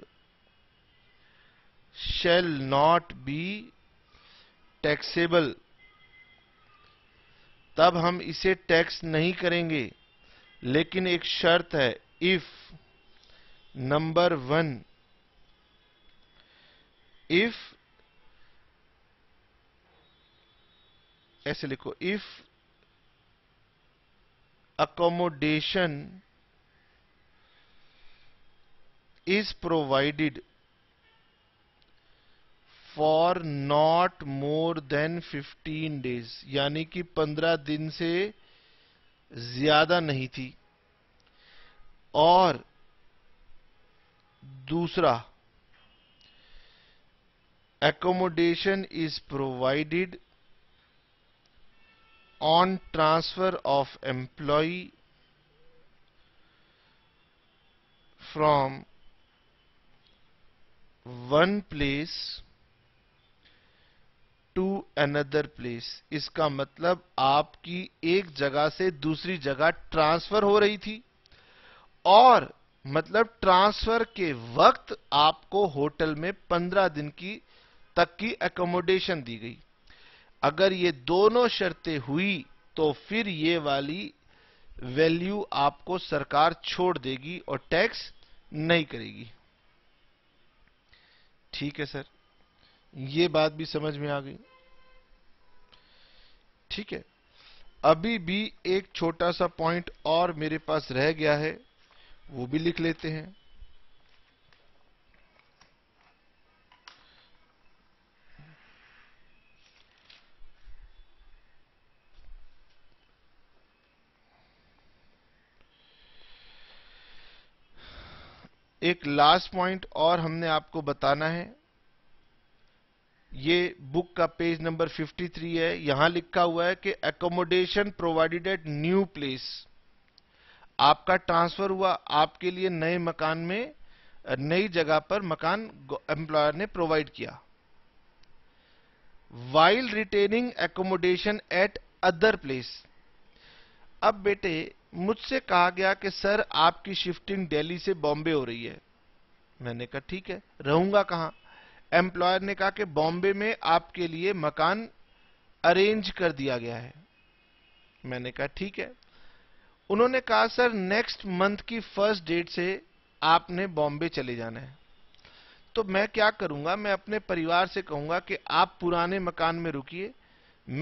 Speaker 1: shall not be taxable तब हम इसे टैक्स नहीं करेंगे लेकिन एक शर्त है इफ नंबर वन इफ ऐसे लिखो if accommodation is provided for not more than 15 days यानी कि 15 दिन से ज्यादा नहीं थी और दूसरा accommodation is provided on transfer of employ from one place another place इसका मतलब आपकी एक जगह से दूसरी जगह ट्रांसफर हो रही थी और मतलब ट्रांसफर के वक्त आपको होटल में पंद्रह दिन की तक की एकोमोडेशन दी गई अगर ये दोनों शर्तें हुई तो फिर ये वाली वैल्यू आपको सरकार छोड़ देगी और टैक्स नहीं करेगी ठीक है सर ये बात भी समझ में आ गई ठीक है अभी भी एक छोटा सा पॉइंट और मेरे पास रह गया है वो भी लिख लेते हैं एक लास्ट पॉइंट और हमने आपको बताना है ये बुक का पेज नंबर 53 है यहां लिखा हुआ है कि accommodation provided at new place आपका ट्रांसफर हुआ आपके लिए नए मकान में नई जगह पर मकान एम्प्लॉयर ने प्रोवाइड किया while retaining accommodation at other place अब बेटे मुझसे कहा गया कि सर आपकी शिफ्टिंग दिल्ली से बॉम्बे हो रही है मैंने कहा ठीक है रहूंगा कहां एम्प्लॉयर ने कहा कि बॉम्बे में आपके लिए मकान अरेंज कर दिया गया है मैंने कहा ठीक है उन्होंने कहा सर नेक्स्ट मंथ की फर्स्ट डेट से आपने बॉम्बे चले जाना है तो मैं क्या करूंगा मैं अपने परिवार से कहूंगा कि आप पुराने मकान में रुकिए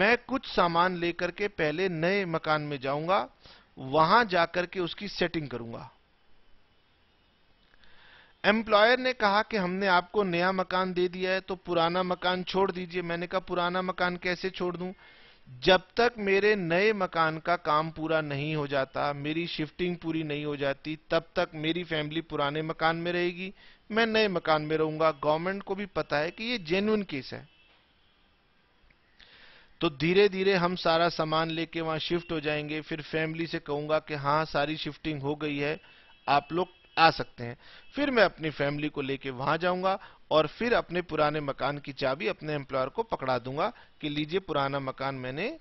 Speaker 1: मैं कुछ सामान लेकर के पहले नए मकान में जाऊंगा वहां जाकर के उसकी सेटिंग करूंगा एम्प्लॉयर ने कहा कि हमने आपको नया मकान दे दिया है तो पुराना मकान छोड़ दीजिए मैंने कहा पुराना मकान कैसे छोड़ दूं जब तक मेरे नए मकान का काम पूरा नहीं हो जाता मेरी शिफ्टिंग पूरी नहीं हो जाती तब तक मेरी फैमिली पुराने मकान में रहेगी मैं नए मकान में रहूंगा गवर्नमेंट को भी पता है कि ये जेन्युन केस है तो धीरे धीरे हम सारा सामान लेके वहां शिफ्ट हो जाएंगे फिर फैमिली से कहूंगा कि हाँ सारी शिफ्टिंग हो गई है आप लोग आ सकते हैं फिर मैं अपनी फैमिली को लेके वहां जाऊंगा और फिर अपने पुराने मकान की चाबी अपने एम्प्लॉयर को पकड़ा दूंगा कि लीजिए पुराना मकान मैंने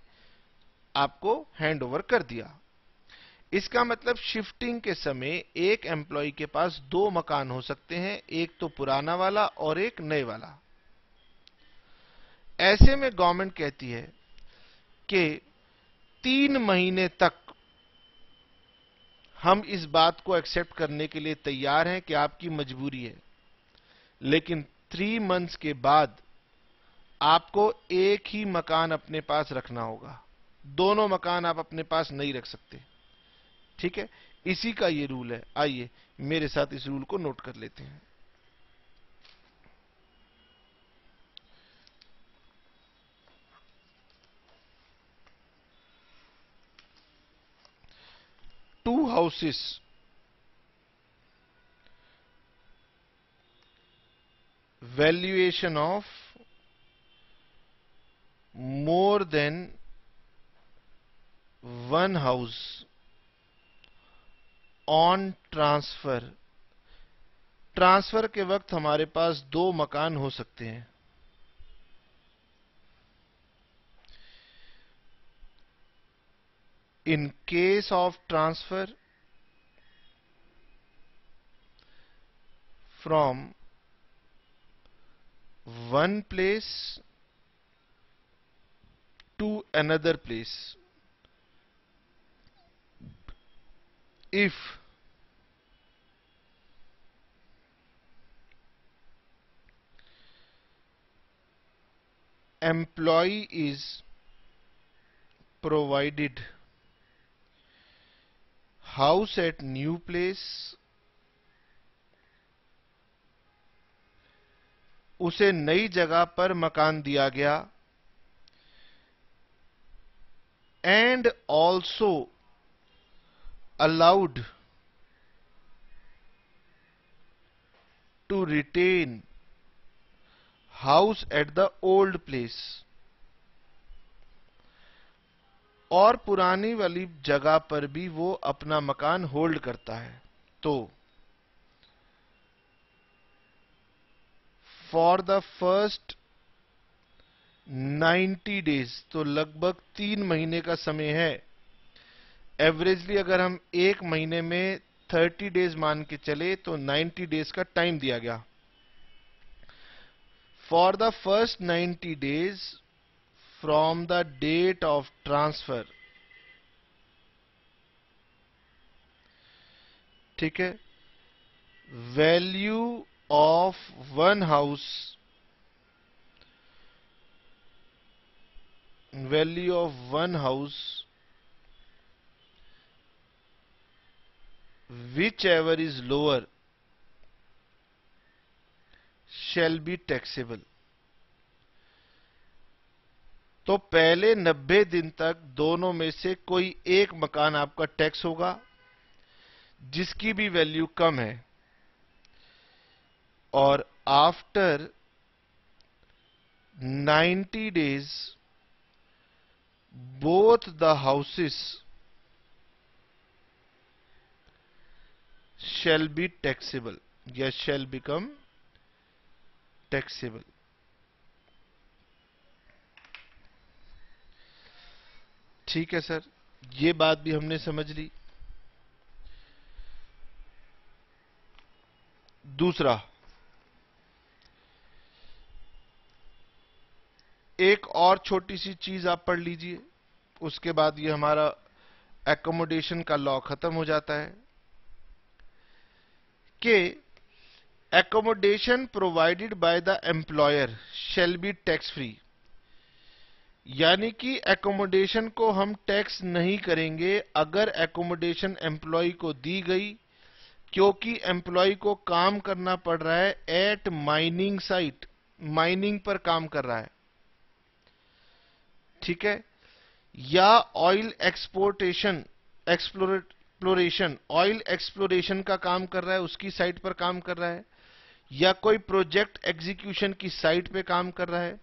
Speaker 1: आपको हैंड ओवर कर दिया इसका मतलब शिफ्टिंग के समय एक एम्प्लॉय के पास दो मकान हो सकते हैं एक तो पुराना वाला और एक नए वाला ऐसे में गवर्नमेंट कहती है कि तीन महीने तक हम इस बात को एक्सेप्ट करने के लिए तैयार हैं कि आपकी मजबूरी है लेकिन थ्री मंथ्स के बाद आपको एक ही मकान अपने पास रखना होगा दोनों मकान आप अपने पास नहीं रख सकते ठीक है इसी का ये रूल है आइए मेरे साथ इस रूल को नोट कर लेते हैं two houses valuation of more than one house on transfer transfer के वक्त हमारे पास दो मकान हो सकते हैं in case of transfer from one place to another place if employee is provided house at new place उसे नई जगह पर मकान दिया गया and also allowed to retain house at the old place और पुरानी वाली जगह पर भी वो अपना मकान होल्ड करता है तो फॉर द फर्स्ट 90 डेज तो लगभग तीन महीने का समय है एवरेजली अगर हम एक महीने में 30 डेज मान के चले तो 90 डेज का टाइम दिया गया for the first 90 days from the date of transfer ठीक है Value of one house, value of one house, whichever is lower shall be taxable तो पहले 90 दिन तक दोनों में से कोई एक मकान आपका टैक्स होगा जिसकी भी वैल्यू कम है और after 90 days both the houses shall be taxable या शेल बिकम टैक्सेबल ठीक है सर ये बात भी हमने समझ ली दूसरा एक और छोटी सी चीज आप पढ़ लीजिए उसके बाद ये हमारा एकोमोडेशन का लॉ खत्म हो जाता है कि accommodation provided by the employer shall be tax free यानी कि एकोमोडेशन को हम टैक्स नहीं करेंगे अगर एकोमोडेशन एम्प्लॉय को दी गई क्योंकि एम्प्लॉय को काम करना पड़ रहा है एट माइनिंग साइट माइनिंग पर काम कर रहा है ठीक है या oil exportation exploration oil exploration का काम कर रहा है उसकी साइट पर काम कर रहा है या कोई प्रोजेक्ट एग्जीक्यूशन की साइट पे काम कर रहा है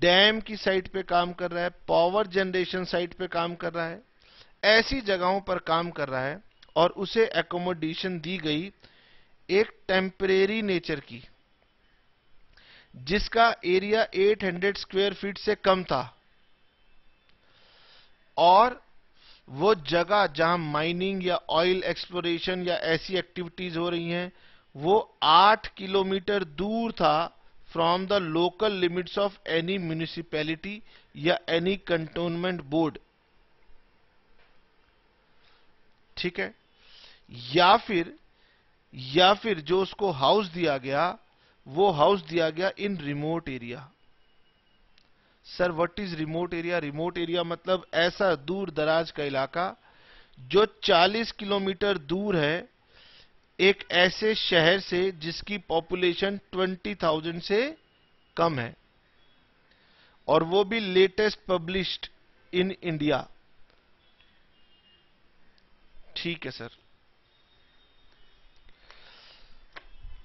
Speaker 1: डैम की साइट पे काम कर रहा है पावर जनरेशन साइट पे काम कर रहा है ऐसी जगहों पर काम कर रहा है और उसे एकोमोडेशन दी गई एक टेम्परेरी नेचर की जिसका एरिया 800 स्क्वायर फीट से कम था और वो जगह जहां माइनिंग या ऑयल एक्सप्लोरेशन या ऐसी एक्टिविटीज हो रही हैं वो 8 किलोमीटर दूर था from the local limits of any municipality या एनी कंटोनमेंट बोर्ड ठीक है या फिर या फिर जो उसको हाउस दिया गया वो हाउस दिया गया in remote area sir what is remote area remote area मतलब ऐसा दूर दराज का इलाका जो 40 किलोमीटर दूर है एक ऐसे शहर से जिसकी पॉपुलेशन 20,000 से कम है और वो भी लेटेस्ट पब्लिश्ड इन इंडिया ठीक है सर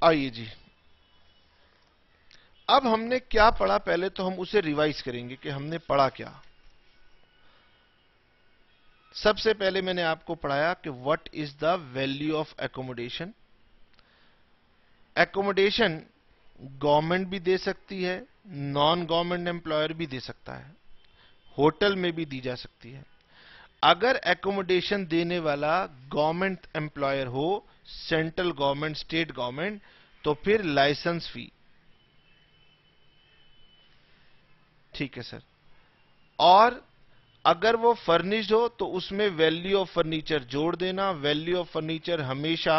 Speaker 1: आइए जी अब हमने क्या पढ़ा पहले तो हम उसे रिवाइज करेंगे कि हमने पढ़ा क्या सबसे पहले मैंने आपको पढ़ाया कि what is the value of accommodation accommodation government भी दे सकती है नॉन गवर्नमेंट एम्प्लॉयर भी दे सकता है होटल में भी दी जा सकती है अगर एकोमोडेशन देने वाला गवर्नमेंट एम्प्लॉयर हो सेंट्रल गवर्नमेंट स्टेट गवर्नमेंट तो फिर लाइसेंस फी ठीक है सर और अगर वो फर्निश्ड हो तो उसमें वैल्यू ऑफ फर्नीचर जोड़ देना वैल्यू ऑफ फर्नीचर हमेशा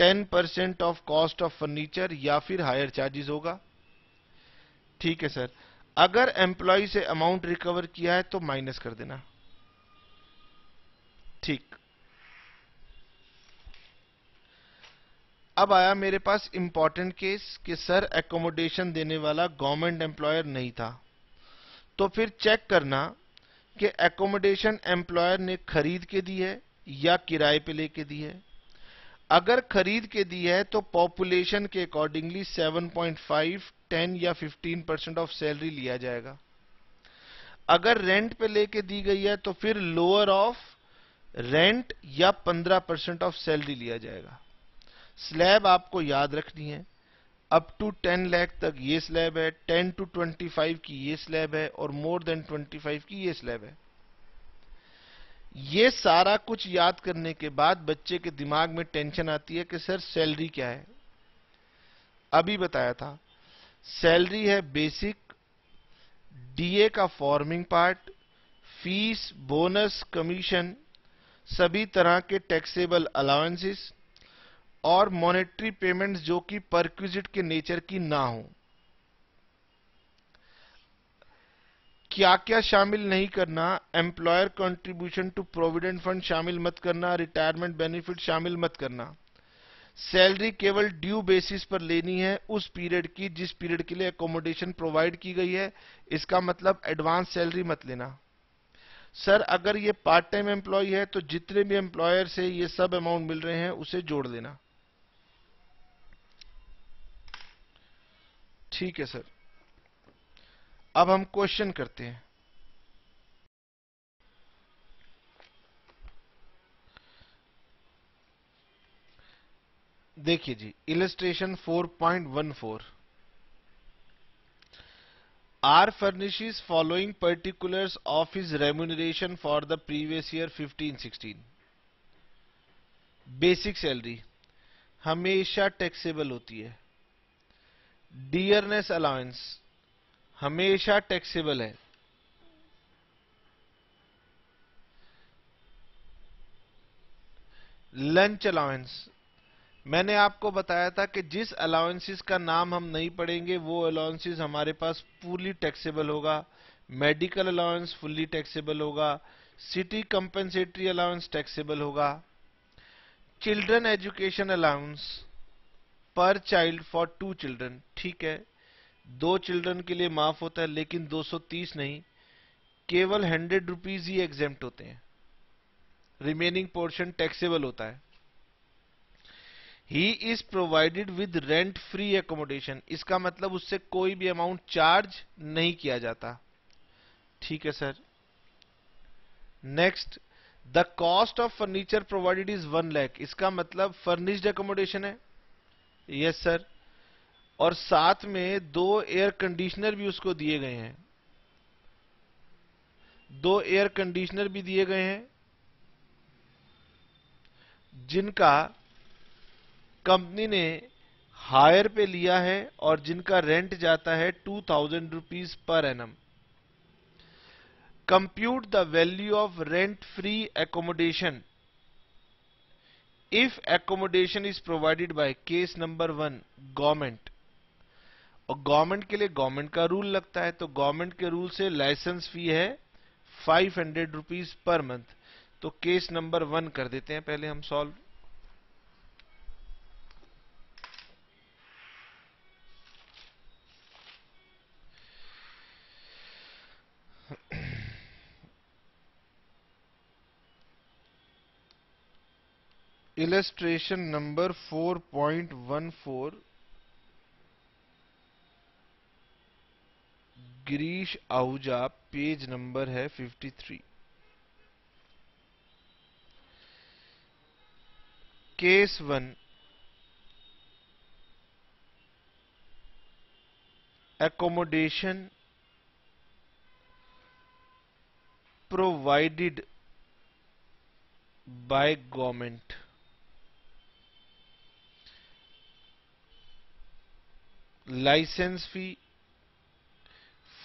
Speaker 1: 10 percent of cost of furniture या फिर हायर चार्जेस होगा ठीक है सर अगर एम्प्लॉय से अमाउंट रिकवर किया है तो माइनस कर देना ठीक अब आया मेरे पास इंपॉर्टेंट केस कि सर एकोमोडेशन देने वाला गवर्नमेंट एम्प्लॉयर नहीं था तो फिर चेक करना कि एकोमोडेशन एम्प्लॉयर ने खरीद के दी है या किराए पे लेके दी है अगर खरीद के दी है तो पॉपुलेशन के अकॉर्डिंगली 7.5, 10 या 15 परसेंट ऑफ सैलरी लिया जाएगा अगर रेंट पे लेके दी गई है तो फिर लोअर ऑफ रेंट या 15 परसेंट ऑफ सैलरी लिया जाएगा स्लैब आपको याद रखनी है अप टू 10 लाख तक ये स्लैब है 10 टू 25 की ये स्लैब है और मोर देन 25 की ये स्लैब है ये सारा कुछ याद करने के बाद बच्चे के दिमाग में टेंशन आती है कि सर सैलरी क्या है अभी बताया था सैलरी है बेसिक डीए का forming part fees bonus commission सभी तरह के टैक्सेबल अलाउंसेस और मॉनेटरी पेमेंट्स जो कि परक्विजिट के नेचर की ना हो क्या क्या शामिल नहीं करना employer contribution to provident fund शामिल मत करना रिटायरमेंट बेनिफिट शामिल मत करना सैलरी केवल ड्यू बेसिस पर लेनी है उस पीरियड की जिस पीरियड के लिए अकोमोडेशन प्रोवाइड की गई है इसका मतलब एडवांस सैलरी मत लेना सर अगर ये पार्ट टाइम एम्प्लॉय है तो जितने भी एम्प्लॉयर से ये सब अमाउंट मिल रहे हैं उसे जोड़ देना ठीक है सर अब हम क्वेश्चन करते हैं देखिए जी illustration 4.14 R furnishes following particulars of his remuneration for the previous year 15-16 basic salary हमेशा टैक्सेबल होती है डियरनेस अलाउंस हमेशा टैक्सेबल है लंच अलाउंस मैंने आपको बताया था कि जिस अलाउंसेस का नाम हम नहीं पढ़ेंगे वो अलाउंसेस हमारे पास पूरी टैक्सेबल होगा मेडिकल अलाउंस फुल्ली टैक्सेबल होगा सिटी कंपेंसेटरी अलाउंस टैक्सेबल होगा children education allowance per child for two children ठीक है दो चिल्ड्रन के लिए माफ होता है लेकिन 230 नहीं केवल हंड्रेड रुपीज ही एग्जेम्प्ट होते हैं रिमेनिंग पोर्शन टैक्सेबल होता है he is provided with rent free accommodation इसका मतलब उससे कोई भी अमाउंट चार्ज नहीं किया जाता ठीक है sir next the cost of furniture provided is one lakh इसका मतलब फर्निश्ड एकोमोडेशन है यस सर और साथ में दो एयर कंडीशनर भी उसको दिए गए हैं दो एयर कंडीशनर भी दिए गए हैं जिनका कंपनी ने हायर पे लिया है और जिनका रेंट जाता है two thousand rupees per annum compute the value of rent free accommodation if accommodation is provided by case number one government और गवर्नमेंट के लिए गवर्नमेंट का रूल लगता है तो गवर्नमेंट के रूल से लाइसेंस फी है five hundred rupees per month तो केस नंबर वन कर देते हैं पहले हम solve illustration number 4.14 Girish Ahuja page number है 53 case one accommodation provided by government licence fee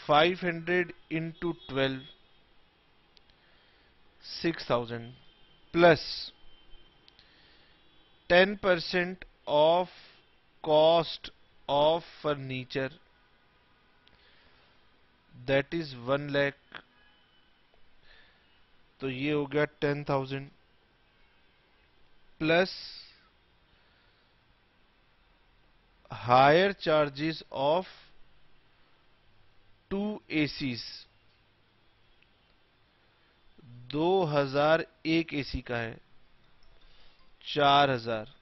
Speaker 1: 500 hundred into twelve six plus ten percent of cost of furniture that is one lakh तो ये हो गया ten thousand plus higher charges of two ACs एक AC का है 4000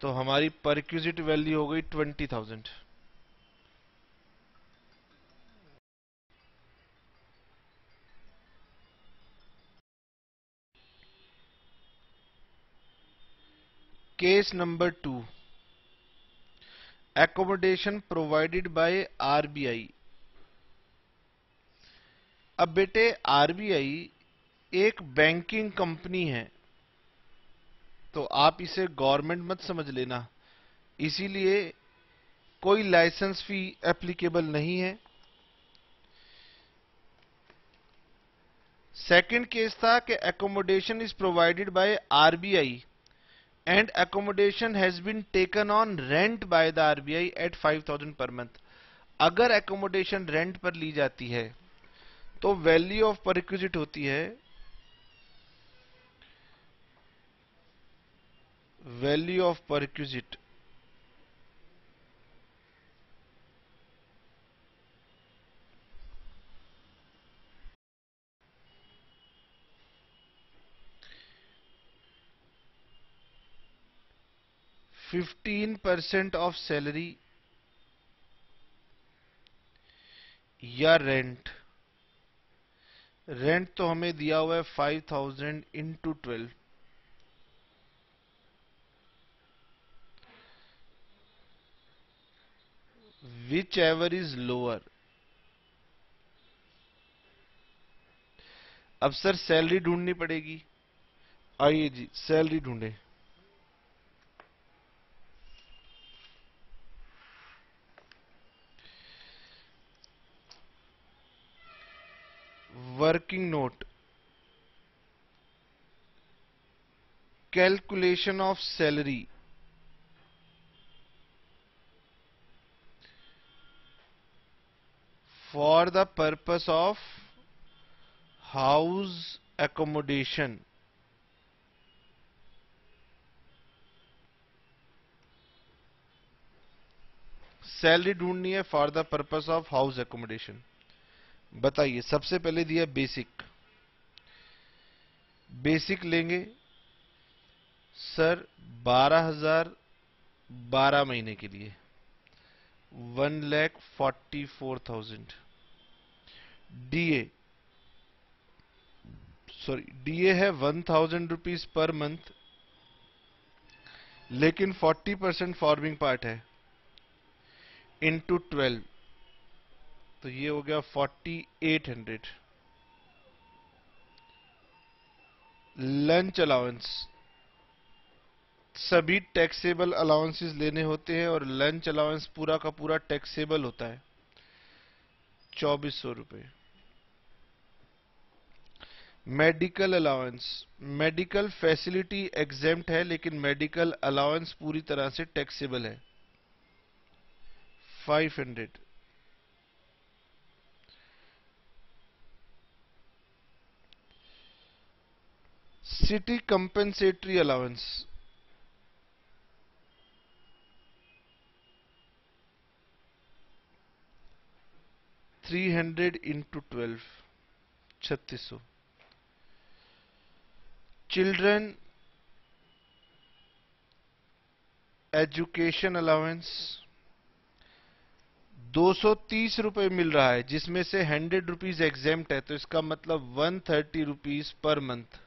Speaker 1: तो हमारी perquisite value हो गई 20,000 case number two accommodation provided by RBI अब बेटे आरबीआई एक बैंकिंग कंपनी है तो आप इसे गवर्नमेंट मत समझ लेना इसीलिए कोई लाइसेंस फी एप्लीकेबल नहीं है सेकंड केस था कि accommodation is provided by RBI and accommodation has been taken on rent by the RBI at 5000 per month अगर एकोमोडेशन रेंट पर ली जाती है तो वैल्यू ऑफ परिक्विजिट होती है value of perquisite 5000 fifteen percent of salary या रेंट रेंट तो हमें दिया हुआ है five thousand into twelve whichever is lower अब सर सैलरी ढूंढनी पड़ेगी आइए जी सैलरी ढूंढें working note calculation of salary for the purpose of house accommodation salary dhoondni hai for the purpose of house accommodation बताइए सबसे पहले दिया बेसिक बेसिक लेंगे सर बारह हजार बारह महीने के लिए one lakh forty four thousand DA sorry DA है one thousand rupees per month लेकिन फोर्टी परसेंट फॉर्मिंग पार्ट है इनटू ट्वेल्व तो ये हो गया forty eight hundred lunch allowance सभी टैक्सेबल अलाउंसेस लेने होते हैं और लंच अलाउंस पूरा का पूरा टैक्सेबल होता है चौबीस सौ रुपए medical allowance medical facility exempt है लेकिन मेडिकल अलाउंस पूरी तरह से टैक्सेबल है 500 city compensatory allowance three hundred into twelve छत्तीस सौ चिल्ड्रन एजुकेशन अलाउंस दो सौ तीस रुपये मिल रहा है जिसमें से हंड्रेड रुपीज एग्जेम्प्ट है तो इसका मतलब one thirty rupees per month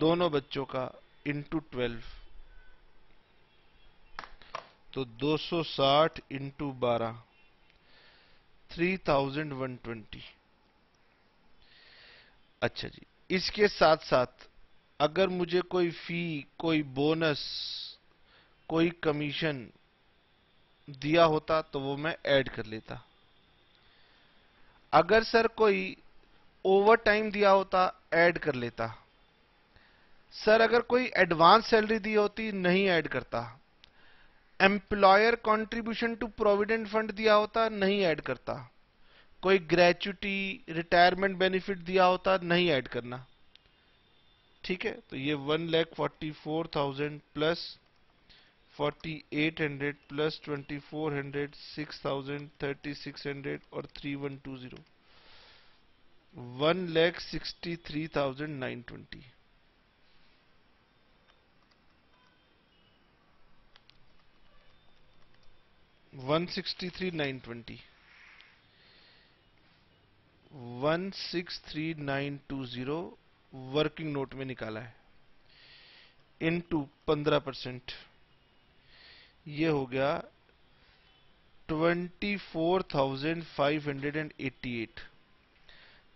Speaker 1: दोनों बच्चों का इंटू ट्वेल्व तो 260 साठ इंटू बारह थ्री थाउजेंड वन ट्वेंटी अच्छा जी इसके साथ साथ अगर मुझे कोई फी कोई बोनस कोई कमीशन दिया होता तो वो मैं ऐड कर लेता अगर सर कोई ओवर टाइम दिया होता ऐड कर लेता सर अगर कोई एडवांस सैलरी दी होती नहीं ऐड करता employer contribution to provident fund दिया होता नहीं ऐड करता कोई ग्रेचुटी रिटायरमेंट बेनिफिट दिया होता नहीं ऐड करना ठीक है तो ये one lakh forty four thousand plus forty eight hundred plus twenty four hundred six thousand thirty six hundred और three one two zero one lakh sixty three thousand nine twenty 163920 working note में निकाला है इनटू 15 परसेंट ये हो गया 24,588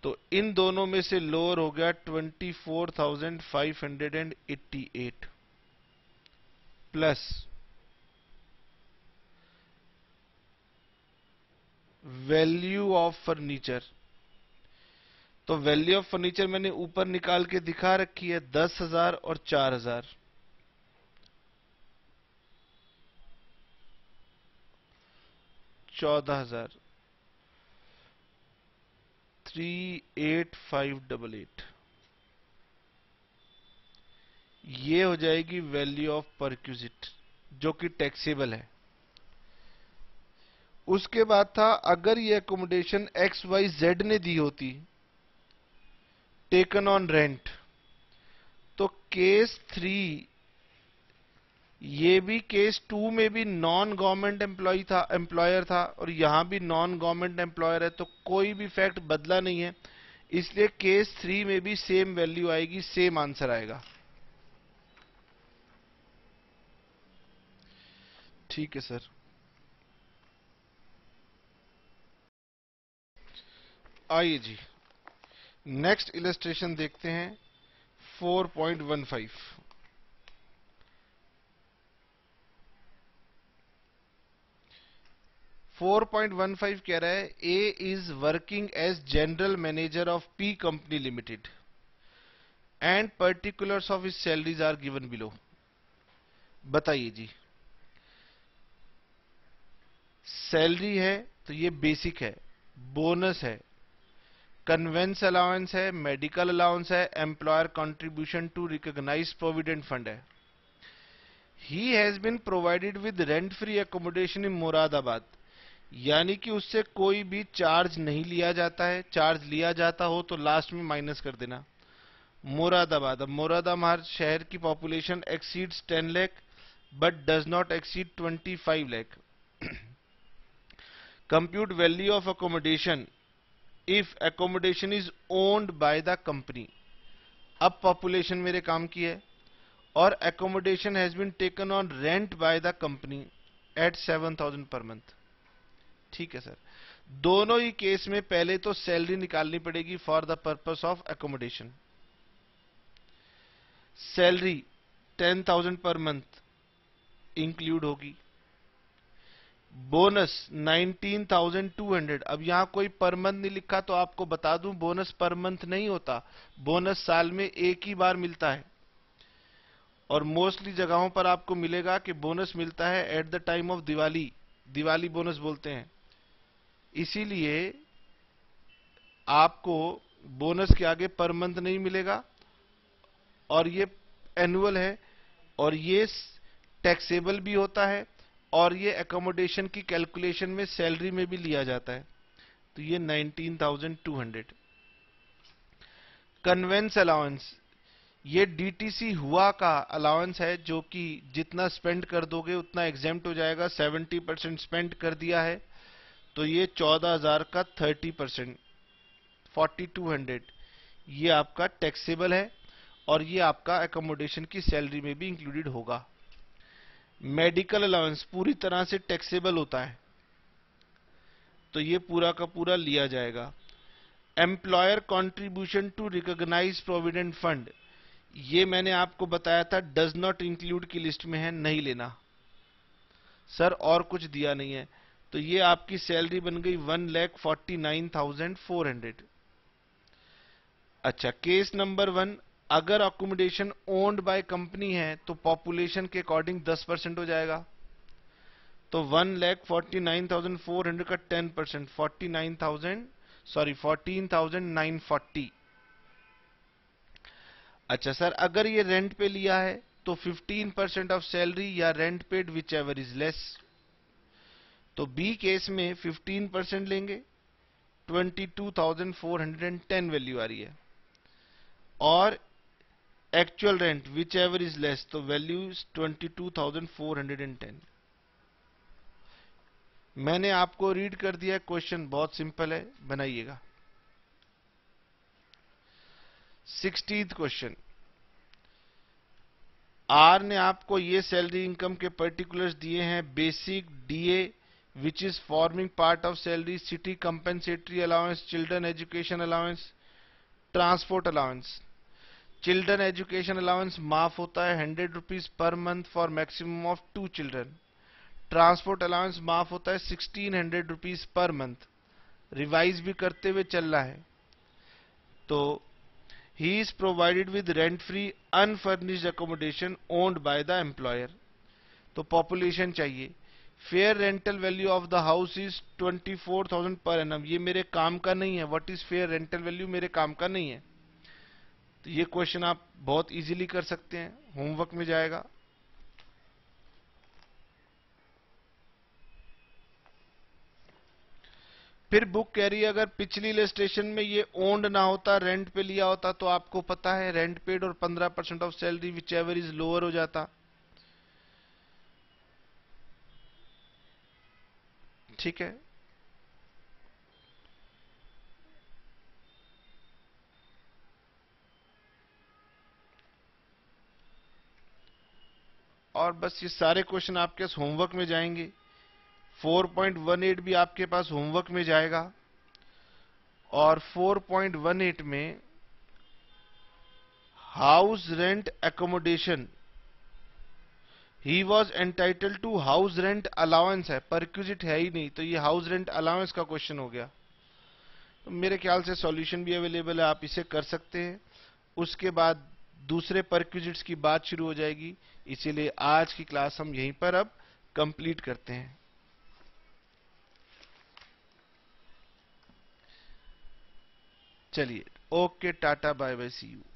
Speaker 1: तो इन दोनों में से लोअर हो गया 24,588 प्लस वैल्यू ऑफ फर्नीचर तो वैल्यू ऑफ फर्नीचर मैंने ऊपर निकाल के दिखा रखी है दस हजार और चार हजार चौदह हजार three eight five double eight ये हो जाएगी वैल्यू ऑफ परक्यूजिट जो कि टैक्सेबल है उसके बाद था अगर ये अकोमोडेशन एक्स वाई जेड ने दी होती टेकन ऑन रेंट तो केस थ्री ये भी केस टू में भी नॉन गवर्नमेंट एम्प्लॉय था एम्प्लॉयर था और यहां भी नॉन गवर्नमेंट एम्प्लॉयर है तो कोई भी फैक्ट बदला नहीं है इसलिए केस थ्री में भी सेम वैल्यू आएगी सेम आंसर आएगा ठीक है सर आइए जी नेक्स्ट इलेस्ट्रेशन देखते हैं 4.15 4.15 कह रहा है A is working as general manager of P company limited and particulars of his salaries are given below बताइए जी सैलरी है तो ये बेसिक है बोनस है कन्वेंस अलाउंस है मेडिकल अलाउंस है employer contribution to recognised provident fund है he has been provided with rent free accommodation in Moradabad यानी कि उससे कोई भी चार्ज नहीं लिया जाता है चार्ज लिया जाता हो तो लास्ट में माइनस कर देना मुरादाबाद अब मुरादाबाद शहर की population exceeds 10 lakh but does not exceed 25 lakh compute value of accommodation if accommodation is owned by the company अब पॉपुलेशन मेरे काम की है और accommodation has been taken on rent by the company at seven thousand per month ठीक है sir दोनों ही case में पहले तो सैलरी निकालनी पड़ेगी for the purpose of accommodation salary ten thousand per month include होगी बोनस 19,200 अब यहां कोई पर मंथ नहीं लिखा तो आपको बता दूं बोनस पर मंथ नहीं होता बोनस साल में एक ही बार मिलता है और मोस्टली जगहों पर आपको मिलेगा कि बोनस मिलता है at the time of Diwali Diwali bonus बोलते हैं इसीलिए आपको बोनस के आगे पर मंथ नहीं मिलेगा और ये एनुअल है और ये टैक्सेबल भी होता है और ये एकोमोडेशन की कैलकुलेशन में सैलरी में भी लिया जाता है तो ये 19,200 कन्वेंस अलाउंस ये डीटीसी हुआ का अलाउंस है जो कि जितना स्पेंड कर दोगे उतना एग्जेम्प्ट हो जाएगा 70 परसेंट स्पेंड कर दिया है तो ये 14,000 का 30 परसेंट फोर्टी ये आपका टैक्सेबल है और ये आपका एकोमोडेशन की सैलरी में भी इंक्लूडेड होगा मेडिकल अलाउंस पूरी तरह से टैक्सेबल होता है तो ये पूरा का पूरा लिया जाएगा employer contribution to recognised provident fund ये मैंने आपको बताया था डज नॉट इंक्लूड की लिस्ट में है नहीं लेना सर और कुछ दिया नहीं है तो ये आपकी सैलरी बन गई one lakh forty nine thousand four hundred अच्छा केस नंबर वन अगर अकोमोडेशन ओन्ड बाय कंपनी है तो पॉपुलेशन के अकॉर्डिंग 10 परसेंट हो जाएगा तो one lakh forty nine thousand four hundred का ten percent forty nine thousand sorry fourteen thousand nine forty अच्छा सर अगर ये रेंट पे लिया है तो 15 परसेंट ऑफ सैलरी या rent paid whichever is less तो बी केस में 15 परसेंट लेंगे 22,410 वैल्यू आ रही है और actual rent whichever is less तो value twenty two thousand four hundred and ten मैंने आपको रीड कर दिया क्वेश्चन बहुत सिंपल है बनाइएगा सिक्सटीथ क्वेश्चन आर ने आपको ये सैलरी इनकम के पर्टिकुलर्स दिए हैं basic DA which is forming part of salary city compensatory allowance children education allowance transport allowance children education allowance माफ होता है hundred rupees per month for maximum of two children transport allowance माफ होता है sixteen hundred rupees per month revise भी करते हुए चल रहा है तो he is provided with rent free unfurnished accommodation owned by the employer तो पॉपुलेशन चाहिए fair rental value of the house is twenty four thousand per M ये मेरे काम का नहीं है what is fair rental value मेरे काम का नहीं है तो ये क्वेश्चन आप बहुत इजीली कर सकते हैं होमवर्क में जाएगा फिर बुक कह रही है अगर पिछली स्टेशन में ये ओन्ड ना होता रेंट पे लिया होता तो आपको पता है रेंट पेड और 15 percent of salary whichever is lower हो जाता ठीक है और बस ये सारे क्वेश्चन आपके पास होमवर्क में जाएंगे 4.18 भी आपके पास होमवर्क में जाएगा और 4.18 में house rent accommodation he was entitled to house rent allowance है परक्विजिट है ही नहीं तो ये हाउस रेंट अलाउंस का क्वेश्चन हो गया तो मेरे ख्याल से सॉल्यूशन भी अवेलेबल है आप इसे कर सकते हैं उसके बाद दूसरे परक्विजिट्स की बात शुरू हो जाएगी इसीलिए आज की क्लास हम यहीं पर अब कंप्लीट करते हैं चलिए okay tata bye bye see you